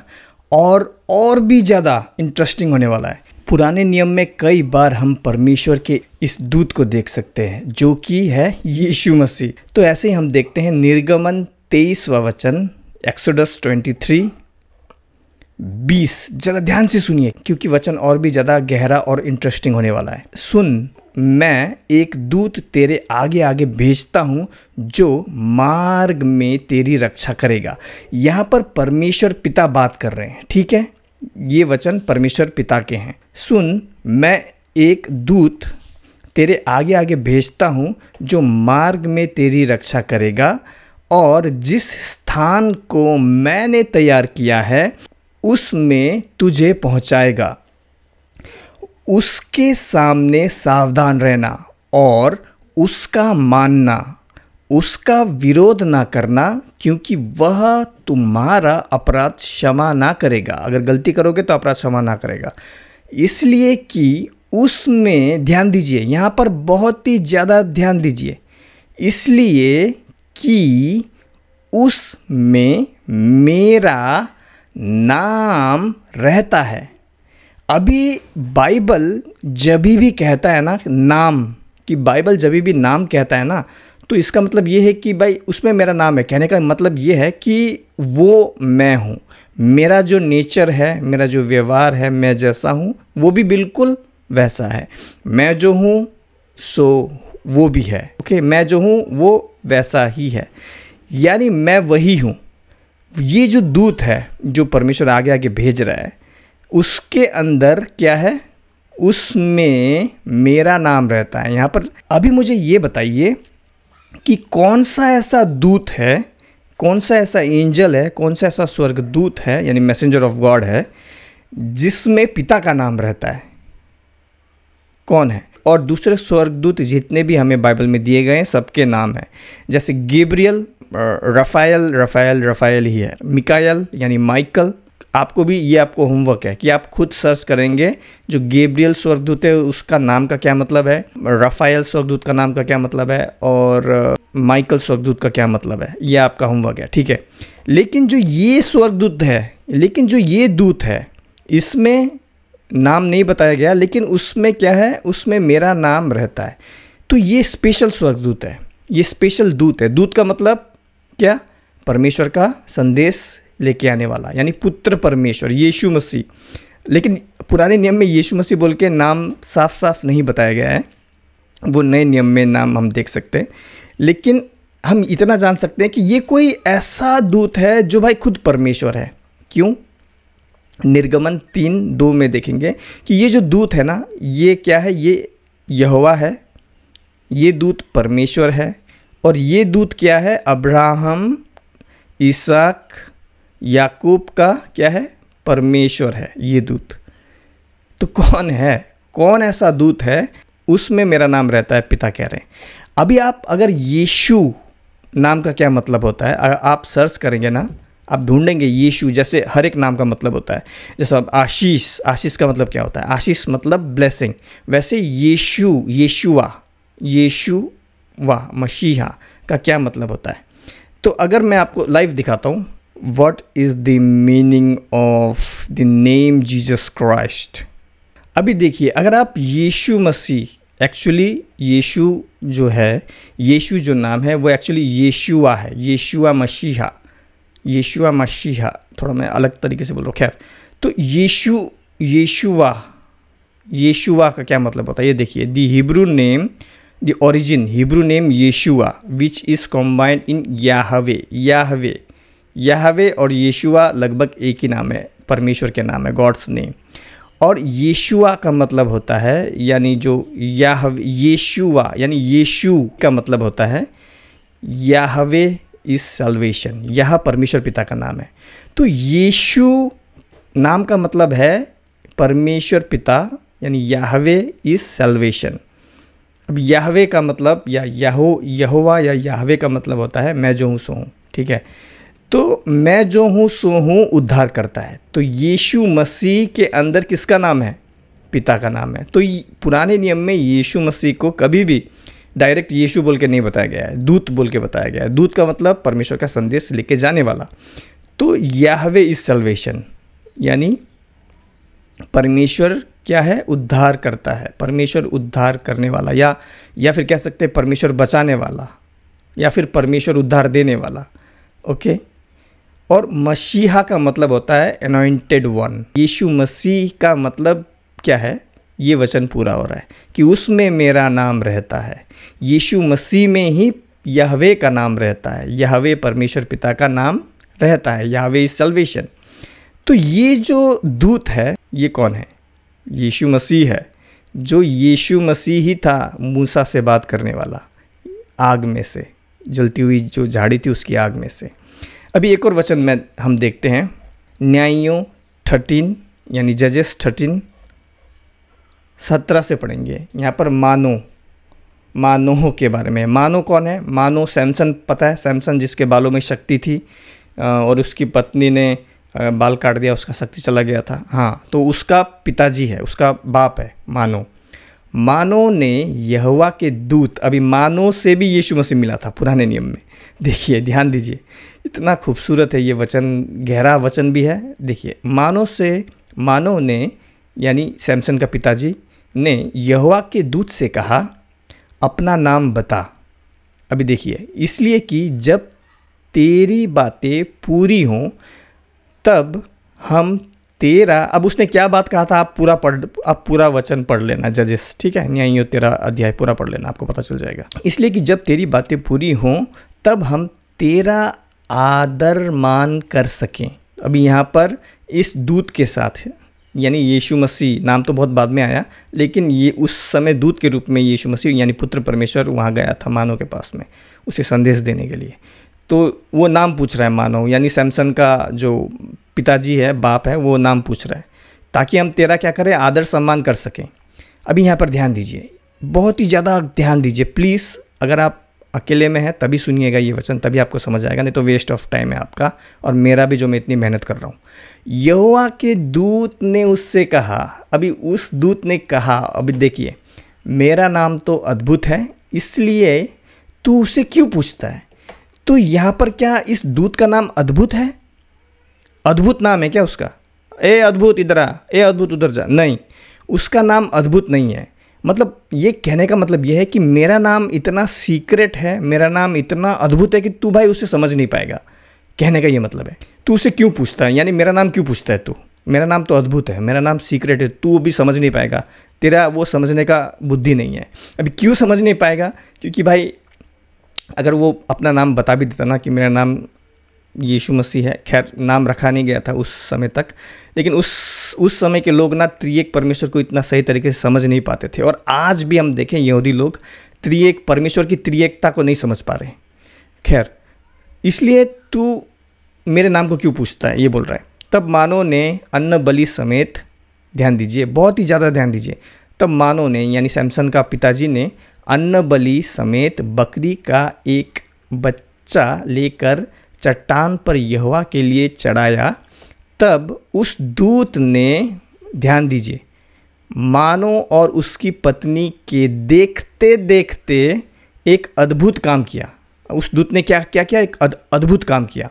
और और भी ज़्यादा इंटरेस्टिंग होने वाला है पुराने नियम में कई बार हम परमेश्वर के इस दूत को देख सकते हैं जो कि है यीशु मसीह तो ऐसे ही हम देखते हैं निर्गमन तेईसवा वचन एक्सोडस थ्री बीस जरा ध्यान से सुनिए क्योंकि वचन और भी ज़्यादा गहरा और इंटरेस्टिंग होने वाला है सुन मैं एक दूत तेरे आगे आगे भेजता हूँ जो मार्ग में तेरी रक्षा करेगा यहाँ पर परमेश्वर पिता बात कर रहे हैं ठीक है ये वचन परमेश्वर पिता के हैं सुन मैं एक दूत तेरे आगे आगे भेजता हूँ जो मार्ग में तेरी रक्षा करेगा और जिस स्थान को मैंने तैयार किया है उसमें तुझे पहुंचाएगा उसके सामने सावधान रहना और उसका मानना उसका विरोध ना करना क्योंकि वह तुम्हारा अपराध क्षमा ना करेगा अगर गलती करोगे तो अपराध क्षमा ना करेगा इसलिए कि उसमें ध्यान दीजिए यहाँ पर बहुत ही ज़्यादा ध्यान दीजिए इसलिए कि उसमें मेरा नाम रहता है अभी बाइबल जब भी कहता है ना नाम कि बाइबल जब भी नाम कहता है ना तो इसका मतलब ये है कि भाई उसमें मेरा नाम है कहने का मतलब ये है कि वो मैं हूँ मेरा जो नेचर है मेरा जो व्यवहार है मैं जैसा हूँ वो भी बिल्कुल वैसा है मैं जो हूँ सो वो भी है ओके okay, मैं जो हूँ वो वैसा ही है यानी मैं वही हूँ ये जो दूत है जो परमेश्वर आगे आगे भेज रहा है उसके अंदर क्या है उसमें मेरा नाम रहता है यहाँ पर अभी मुझे ये बताइए कि कौन सा ऐसा दूत है कौन सा ऐसा एंजल है कौन सा ऐसा स्वर्गदूत है यानी मैसेंजर ऑफ गॉड है जिसमें पिता का नाम रहता है कौन है और दूसरे स्वर्गदूत जितने भी हमें बाइबल में दिए गए हैं सबके नाम हैं जैसे गेब्रियल रफाइल रफ़ायल रफाइल ही है मिकायल यानी माइकल आपको भी ये आपको होमवर्क है कि आप खुद सर्च करेंगे जो गेब्रियल स्वर्गदूत है उसका नाम का क्या मतलब है रफ़ाइल स्वर्गदूत का नाम का क्या मतलब है और माइकल स्वर्गदूत का क्या मतलब है ये आपका होमवर्क है ठीक है लेकिन जो ये स्वर्गदूत है लेकिन जो ये दूत है इसमें नाम नहीं बताया गया लेकिन उसमें क्या है उसमें मेरा नाम रहता है तो ये स्पेशल स्वर्गदूत है ये स्पेशल दूत है दूत का मतलब क्या परमेश्वर का संदेश लेके आने वाला यानी पुत्र परमेश्वर यीशु मसीह लेकिन पुराने नियम में यीशु मसीह बोल के नाम साफ साफ नहीं बताया गया है वो नए नियम में नाम हम देख सकते हैं लेकिन हम इतना जान सकते हैं कि ये कोई ऐसा दूत है जो भाई खुद परमेश्वर है क्यों निर्गमन तीन दो में देखेंगे कि ये जो दूत है ना ये क्या है ये यहोवा है ये दूत परमेश्वर है और ये दूत क्या है अब्राहम ईसाक याकूब का क्या है परमेश्वर है ये दूत तो कौन है कौन ऐसा दूत है उसमें मेरा नाम रहता है पिता कह रहे हैं अभी आप अगर यीशु नाम का क्या मतलब होता है आप सर्च करेंगे ना आप ढूंढेंगे यीशु जैसे हर एक नाम का मतलब होता है जैसे अब आशीष आशीष का मतलब क्या होता है आशीष मतलब ब्लेसिंग वैसे यीशु यीशुआ यीशु वाह मशीहा का क्या मतलब होता है तो अगर मैं आपको लाइव दिखाता हूँ what is the meaning of the name Jesus Christ अभी देखिए अगर आप यीशु मसीह एक्चुअली यीशु जो है यीशु जो नाम है वो एक्चुअली यीशुआ है यीशुआ मसीहा यीशुआ मसीहा थोड़ा मैं अलग तरीके से बोल रहा हूँ खैर तो यीशु यीशुआ यीशुआ का क्या मतलब होता है ये देखिए the Hebrew name The origin Hebrew name Yeshua, which is combined in Yahweh, Yahweh, Yahweh और यशुआ लगभग एक ही नाम है परमेश्वर के नाम है गॉड्स नेम और यशुआ का मतलब होता है यानी जो याहव यशुआ यानी यशु का मतलब होता है याहवे इज सल्वेशन यह परमेश्वर पिता का नाम है तो यीशु नाम का मतलब है परमेश्वर पिता यानी याहवे इज सल्वेशन अब यहवे का मतलब या यहो यहोवा या यहवे का मतलब होता है मैं जो हूँ सो हूँ ठीक है तो मैं जो हूँ सो हूँ उद्धार करता है तो यीशु मसीह के अंदर किसका नाम है पिता का नाम है तो पुराने नियम में यीशु मसीह को कभी भी डायरेक्ट यीशु बोल के नहीं बताया गया है दूत बोल के बताया गया है दूत का मतलब परमेश्वर का संदेश लेके जाने वाला तो यहवे इज़ सल्वेशन यानी परमेश्वर क्या है उद्धार करता है परमेश्वर उद्धार करने वाला या या फिर कह सकते हैं परमेश्वर बचाने वाला या फिर परमेश्वर उद्धार देने वाला ओके और मसीहा का मतलब होता है अनोइंटेड वन यीशु मसीह का मतलब क्या है ये वचन पूरा हो रहा है कि उसमें मेरा नाम रहता है यीशु मसीह में ही यहवे का नाम रहता है यहवे परमेश्वर पिता का नाम रहता है यहवे इज सल्वेशन तो ये जो दूत है ये कौन है यीशु मसीह है जो यीशु मसीह ही था मूसा से बात करने वाला आग में से जलती हुई जो झाड़ी थी उसकी आग में से अभी एक और वचन में हम देखते हैं न्यायियों थर्टीन यानी जजेस थर्टीन सत्रह से पढ़ेंगे यहाँ पर मानो मानोह के बारे में मानो कौन है मानो सैमसन पता है सैमसन जिसके बालों में शक्ति थी और उसकी पत्नी ने बाल काट दिया उसका शक्ति चला गया था हाँ तो उसका पिताजी है उसका बाप है मानो मानो ने यहवा के दूत अभी मानो से भी यीशु मसीह मिला था पुराने नियम में देखिए ध्यान दीजिए इतना खूबसूरत है ये वचन गहरा वचन भी है देखिए मानो से मानो ने यानी सैमसन का पिताजी ने यहवा के दूत से कहा अपना नाम बता अभी देखिए इसलिए कि जब तेरी बातें पूरी हों तब हम तेरा अब उसने क्या बात कहा था आप पूरा पढ़ आप पूरा वचन पढ़ लेना जजेस ठीक है न्यायियों तेरा अध्याय पूरा पढ़ लेना आपको पता चल जाएगा इसलिए कि जब तेरी बातें पूरी हों तब हम तेरा आदर मान कर सकें अभी यहाँ पर इस दूत के साथ यानी यीशु मसीह नाम तो बहुत बाद में आया लेकिन ये उस समय दूत के रूप में यीशु मसीह यानी पुत्र परमेश्वर वहाँ गया था मानव के पास में उसे संदेश देने के लिए तो वो नाम पूछ रहा है मानव यानी सैमसन का जो पिताजी है बाप है वो नाम पूछ रहा है ताकि हम तेरा क्या करें आदर सम्मान कर सकें अभी यहाँ पर ध्यान दीजिए बहुत ही ज़्यादा ध्यान दीजिए प्लीज़ अगर आप अकेले में हैं तभी सुनिएगा ये वचन तभी आपको समझ आएगा नहीं तो वेस्ट ऑफ टाइम है आपका और मेरा भी जो मैं इतनी मेहनत कर रहा हूँ यहोवा के दूत ने उससे कहा अभी उस दूत ने कहा अभी देखिए मेरा नाम तो अद्भुत है इसलिए तू उसे क्यों पूछता है तो यहाँ पर क्या इस दूत का नाम अद्भुत है अद्भुत नाम है क्या उसका ए अद्भुत इधर आ ए अद्भुत उधर जा नहीं उसका नाम अद्भुत नहीं है मतलब ये कहने का मतलब यह है कि मेरा नाम इतना सीक्रेट है मेरा नाम इतना अद्भुत है कि तू भाई उसे समझ नहीं पाएगा कहने का ये मतलब है तू उसे क्यों पूछता है यानी मेरा नाम क्यों पूछता है तू मेरा नाम तो अद्भुत है मेरा नाम सीक्रेट है तू भी समझ नहीं पाएगा तेरा वो समझने का बुद्धि नहीं है अभी क्यों समझ नहीं पाएगा क्योंकि भाई अगर वो अपना नाम बता भी देता ना कि मेरा नाम यीशु मसीह है खैर नाम रखा नहीं गया था उस समय तक लेकिन उस उस समय के लोग ना त्रिएक परमेश्वर को इतना सही तरीके से समझ नहीं पाते थे और आज भी हम देखें यहूदी लोग त्रिएक परमेश्वर की त्रिएकता को नहीं समझ पा रहे खैर इसलिए तू मेरे नाम को क्यों पूछता है ये बोल रहा है तब मानो ने अन्न बलि समेत ध्यान दीजिए बहुत ही ज़्यादा ध्यान दीजिए तब मानो ने यानी सैमसन का पिताजी ने अन्न बलि समेत बकरी का एक बच्चा लेकर चट्टान पर यहवा के लिए चढ़ाया तब उस दूत ने ध्यान दीजिए मानो और उसकी पत्नी के देखते देखते एक अद्भुत काम किया उस दूत ने क्या क्या किया एक अद्भुत काम किया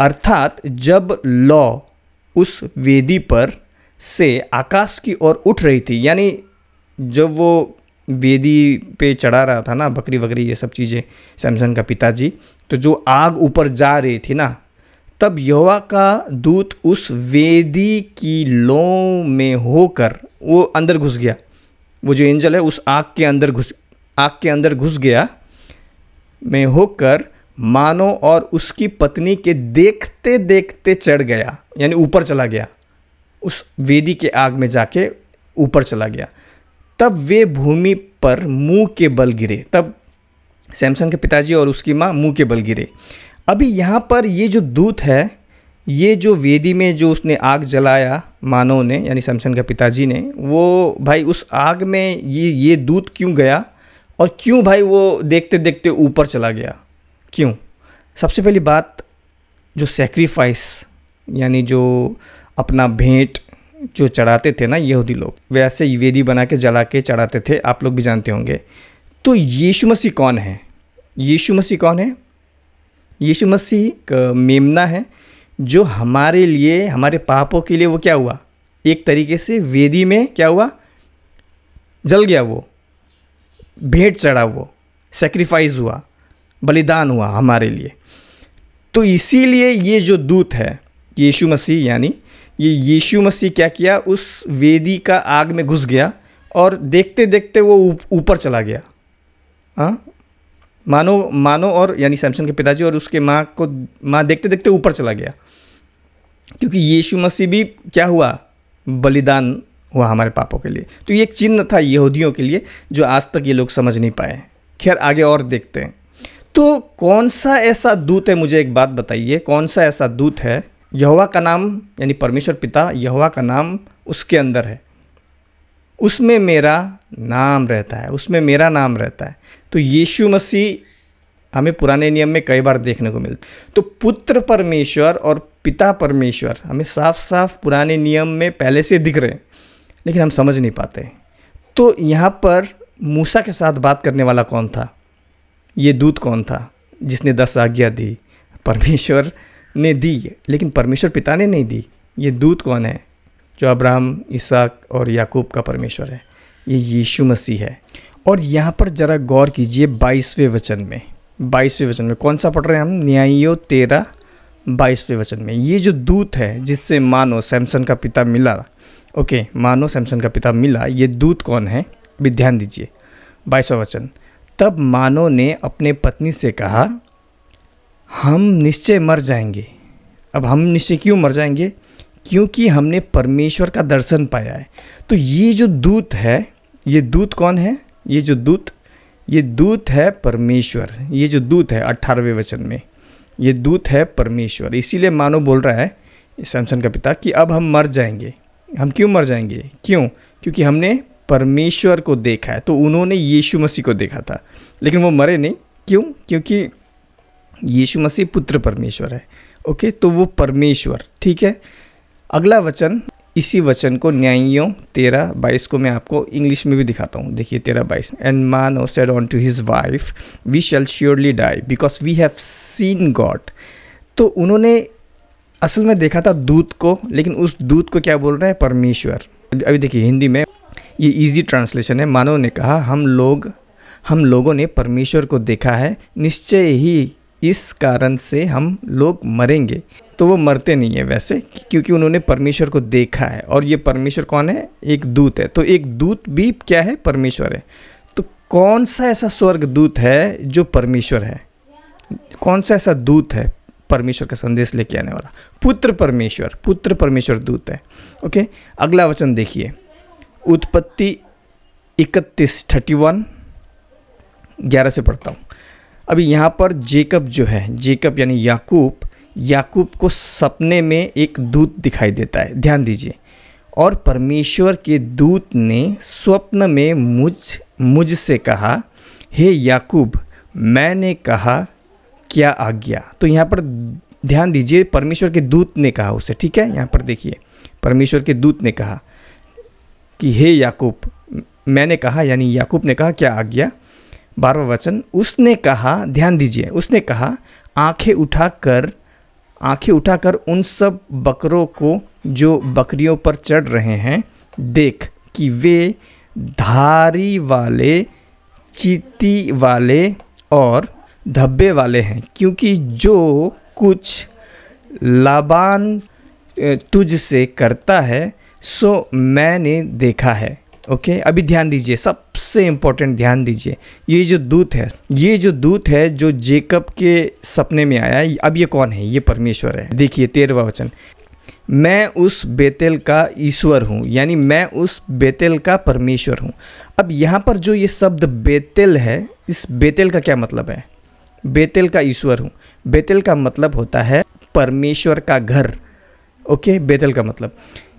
अर्थात जब लौ उस वेदी पर से आकाश की ओर उठ रही थी यानी जब वो वेदी पे चढ़ा रहा था ना बकरी वकरी ये सब चीज़ें सैमसन का पिताजी तो जो आग ऊपर जा रही थी ना तब यवा का दूत उस वेदी की लो में होकर वो अंदर घुस गया वो जो एंजल है उस आग के अंदर घुस आग के अंदर घुस गया में होकर मानो और उसकी पत्नी के देखते देखते चढ़ गया यानी ऊपर चला गया उस वेदी के आग में जाके ऊपर चला गया तब वे भूमि पर मुंह के बल गिरे तब सैमसन के पिताजी और उसकी माँ मुंह के बल गिरे अभी यहाँ पर ये जो दूत है ये जो वेदी में जो उसने आग जलाया मानव ने यानी सैमसन के पिताजी ने वो भाई उस आग में ये ये दूत क्यों गया और क्यों भाई वो देखते देखते ऊपर चला गया क्यों सबसे पहली बात जो सेक्रीफाइस यानी जो अपना भेंट जो चढ़ाते थे ना यहूदी लोग वैसे वेदी बना के जला के चढ़ाते थे आप लोग भी जानते होंगे तो यीशु मसीह कौन है यीशु मसीह कौन है यीशु मसीह मेमना है जो हमारे लिए हमारे पापों के लिए वो क्या हुआ एक तरीके से वेदी में क्या हुआ जल गया वो भेंट चढ़ा वो सेक्रीफाइस हुआ बलिदान हुआ हमारे लिए तो इसीलिए ये जो दूत है यीशु मसीह यानी ये यीशु मसीह क्या किया उस वेदी का आग में घुस गया और देखते देखते वो ऊपर चला गया हाँ मानो मानो और यानी सैमसन के पिताजी और उसके माँ को माँ देखते देखते ऊपर चला गया क्योंकि यीशु मसीह भी क्या हुआ बलिदान हुआ हमारे पापों के लिए तो ये एक चिन्ह था यहूदियों के लिए जो आज तक ये लोग समझ नहीं पाए खैर आगे और देखते हैं तो कौन सा ऐसा दूत है मुझे एक बात बताइए कौन सा ऐसा दूत है यहवा का नाम यानी परमेश्वर पिता यहवा का नाम उसके अंदर है उसमें मेरा नाम रहता है उसमें मेरा नाम रहता है तो यीशु मसीह हमें पुराने नियम में कई बार देखने को मिलते तो पुत्र परमेश्वर और पिता परमेश्वर हमें साफ साफ पुराने नियम में पहले से दिख रहे हैं लेकिन हम समझ नहीं पाते तो यहाँ पर मूसा के साथ बात करने वाला कौन था ये दूत कौन था जिसने दस आज्ञा दी परमेश्वर ने दी लेकिन परमेश्वर पिता ने नहीं दी ये दूत कौन है जो अब्राहम ईसाक और याकूब का परमेश्वर है ये यीशु मसीह है और यहाँ पर ज़रा गौर कीजिए बाईसवें वचन में बाईसवें वचन में कौन सा पढ़ रहे हैं हम न्यायो तेरा बाईसवें वचन में ये जो दूत है जिससे मानो सैमसन का पिता मिला ओके मानो सैमसन का पिता मिला ये दूत कौन है अभी ध्यान दीजिए बाईसवा वचन तब मानो ने अपने पत्नी से कहा हम निश्चय मर जाएंगे अब हम निश्चय क्यों मर जाएंगे क्योंकि हमने परमेश्वर का दर्शन पाया है तो ये जो दूत है ये दूत कौन है ये जो दूत ये दूत है परमेश्वर ये जो दूत है अट्ठारहवें वचन में ये दूत है परमेश्वर इसीलिए मानो बोल रहा है सैमसन का पिता कि अब हम मर जाएंगे हम क्यों मर जाएंगे क्यों क्योंकि हमने परमेश्वर को देखा है तो उन्होंने यीशु मसीह को देखा था लेकिन वो मरे नहीं क्यों क्योंकि यीशु मसीह पुत्र परमेश्वर है ओके तो वो परमेश्वर ठीक है अगला वचन इसी वचन को न्यायियों तेरह बाईस को मैं आपको इंग्लिश में भी दिखाता हूँ देखिए तेरह बाईस and Manoah said unto his wife we shall surely die because we have seen God तो उन्होंने असल में देखा था दूत को लेकिन उस दूत को क्या बोल रहे हैं परमेश्वर अभी देखिए हिंदी में ये इजी ट्रांसलेशन है मानव ने कहा हम लोग हम लोगों ने परमेश्वर को देखा है निश्चय ही इस कारण से हम लोग मरेंगे तो वो मरते नहीं है वैसे क्योंकि उन्होंने परमेश्वर को देखा है और ये परमेश्वर कौन है एक दूत है तो एक दूत भी क्या है परमेश्वर है तो कौन सा ऐसा स्वर्ग दूत है जो परमेश्वर है कौन सा ऐसा दूत है परमेश्वर का संदेश लेके आने वाला पुत्र परमेश्वर पुत्र परमेश्वर दूत है ओके अगला वचन देखिए उत्पत्ति इकतीस थर्टी वन ग्यारह से पढ़ता हूँ अभी यहाँ पर जेकब जो है जेकब यानी याकूब याकूब को सपने में एक दूत दिखाई देता है ध्यान दीजिए और परमेश्वर के दूत ने स्वप्न में मुझ मुझसे कहा हे याकूब मैंने कहा क्या आज्ञा तो यहाँ पर ध्यान दीजिए परमेश्वर के दूत ने कहा उसे ठीक है यहाँ पर देखिए परमेश्वर के दूत ने कहा कि हे याकूब मैंने कहा यानी याकूब ने कहा क्या आज्ञा बारवा वचन उसने कहा ध्यान दीजिए उसने कहा आंखें उठाकर आंखें उठाकर उन सब बकरों को जो बकरियों पर चढ़ रहे हैं देख कि वे धारी वाले चीती वाले और धब्बे वाले हैं क्योंकि जो कुछ लाबान तुझ से करता है सो मैंने देखा है ओके okay? अभी ध्यान दीजिए सबसे इम्पोर्टेंट ध्यान दीजिए ये जो दूत है ये जो दूत है जो जेकब के सपने में आया अब ये कौन है ये परमेश्वर है देखिए तेरहवा वचन मैं उस बेतेल का ईश्वर हूँ यानी मैं उस बेतेल का परमेश्वर हूँ अब यहाँ पर जो ये शब्द बेतेल है इस बेतेल का क्या मतलब है बेतेल का ईश्वर हूँ बेतेल का मतलब होता है परमेश्वर का घर ओके बेतल का मतलब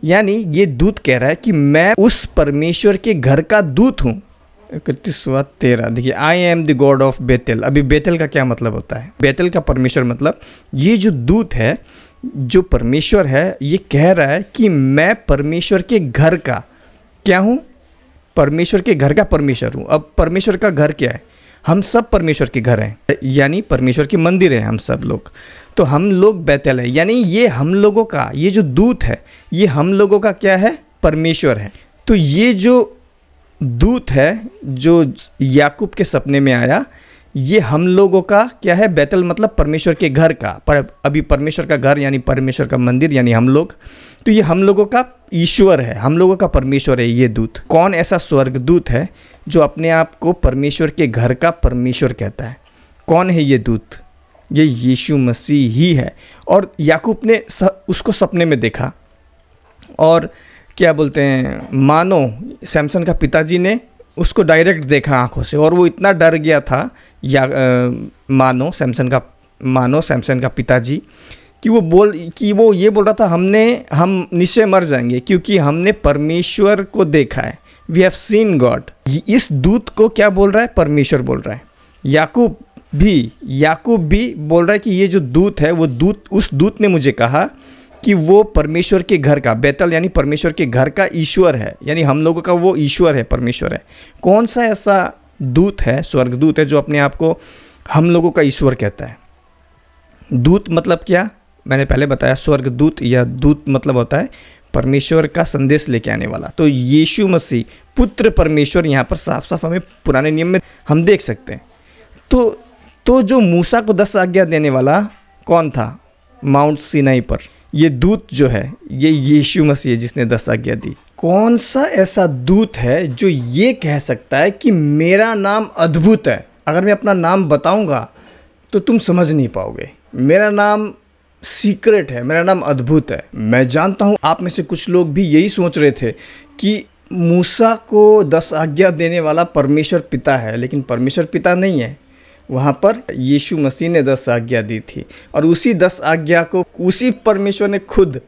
यानी ये दूत कह रहा है कि मैं उस परमेश्वर के घर का दूत हूँ इकतीसवा तेरह देखिए I am the God of Bethel अभी बेतल का क्या मतलब होता है बेतल का परमेश्वर मतलब ये जो दूत है जो परमेश्वर है ये कह रहा है कि मैं परमेश्वर के घर का क्या हूँ परमेश्वर के घर का परमेश्वर हूँ अब परमेश्वर का घर क्या है हम सब परमेश्वर के घर हैं यानी परमेश्वर के मंदिर हैं हम सब लोग तो हम लोग बैतल है यानी ये हम लोगों का ये जो दूत है ये हम लोगों का क्या है परमेश्वर है तो ये जो दूत है जो याकूब के सपने में आया ये हम लोगों का क्या है बैतल मतलब परमेश्वर के घर का पर अभी परमेश्वर का घर यानी परमेश्वर का मंदिर यानी हम लोग तो ये हम लोगों का ईश्वर है हम लोगों का परमेश्वर है ये दूत कौन ऐसा स्वर्गदूत है जो अपने आप को परमेश्वर के घर का परमेश्वर कहता है कौन है ये दूत ये यीशु मसीह ही है और याकूब ने उसको सपने में देखा और क्या बोलते हैं मानो सैमसन का पिताजी ने उसको डायरेक्ट देखा आंखों से और वो इतना डर गया था या आ, मानो सैमसन का मानो सैमसन का पिताजी कि वो बोल कि वो ये बोल रहा था हमने हम निश्चय मर जाएंगे क्योंकि हमने परमेश्वर को देखा है वी हैव सीन गॉड इस दूत को क्या बोल रहा है परमेश्वर बोल रहा है याकूब भी याकूब भी बोल रहा है कि ये जो दूत है वो दूत उस दूत ने मुझे कहा कि वो परमेश्वर के घर का बेतल यानी परमेश्वर के घर का ईश्वर है यानी हम लोगों का वो ईश्वर है परमेश्वर है कौन सा ऐसा दूत है स्वर्गदूत है जो अपने आप को हम लोगों का ईश्वर कहता है दूत मतलब क्या मैंने पहले बताया स्वर्गदूत या दूत मतलब होता है परमेश्वर का संदेश लेके आने वाला तो यीशु मसीह पुत्र परमेश्वर यहाँ पर साफ साफ हमें पुराने नियम में हम देख सकते हैं तो तो जो मूसा को दस आज्ञा देने वाला कौन था माउंट सिनाई पर ये दूत जो है ये यीशु मसीह जिसने दस आज्ञा दी कौन सा ऐसा दूत है जो ये कह सकता है कि मेरा नाम अद्भुत है अगर मैं अपना नाम बताऊंगा तो तुम समझ नहीं पाओगे मेरा नाम सीक्रेट है मेरा नाम अद्भुत है मैं जानता हूँ आप में से कुछ लोग भी यही सोच रहे थे कि मूसा को दस आज्ञा देने वाला परमेश्वर पिता है लेकिन परमेश्वर पिता नहीं है वहाँ पर यीशु मसीह ने दस आज्ञा दी थी और उसी दस आज्ञा को उसी परमेश्वर ने खुद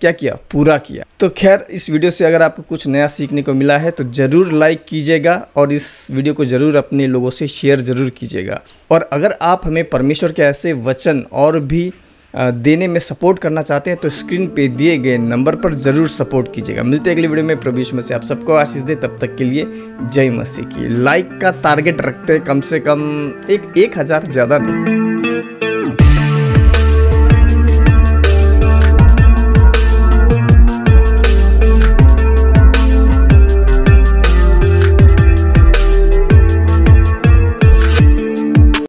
क्या किया पूरा किया तो खैर इस वीडियो से अगर आपको कुछ नया सीखने को मिला है तो ज़रूर लाइक कीजिएगा और इस वीडियो को ज़रूर अपने लोगों से शेयर ज़रूर कीजिएगा और अगर आप हमें परमेश्वर के ऐसे वचन और भी देने में सपोर्ट करना चाहते हैं तो स्क्रीन पे दिए गए नंबर पर ज़रूर सपोर्ट कीजिएगा मिलते हैं अगली वीडियो में प्रवेश में से आप सबको आशीष दे तब तक के लिए जय मसीह की लाइक का टारगेट रखते हैं कम से कम एक एक हज़ार ज़्यादा नहीं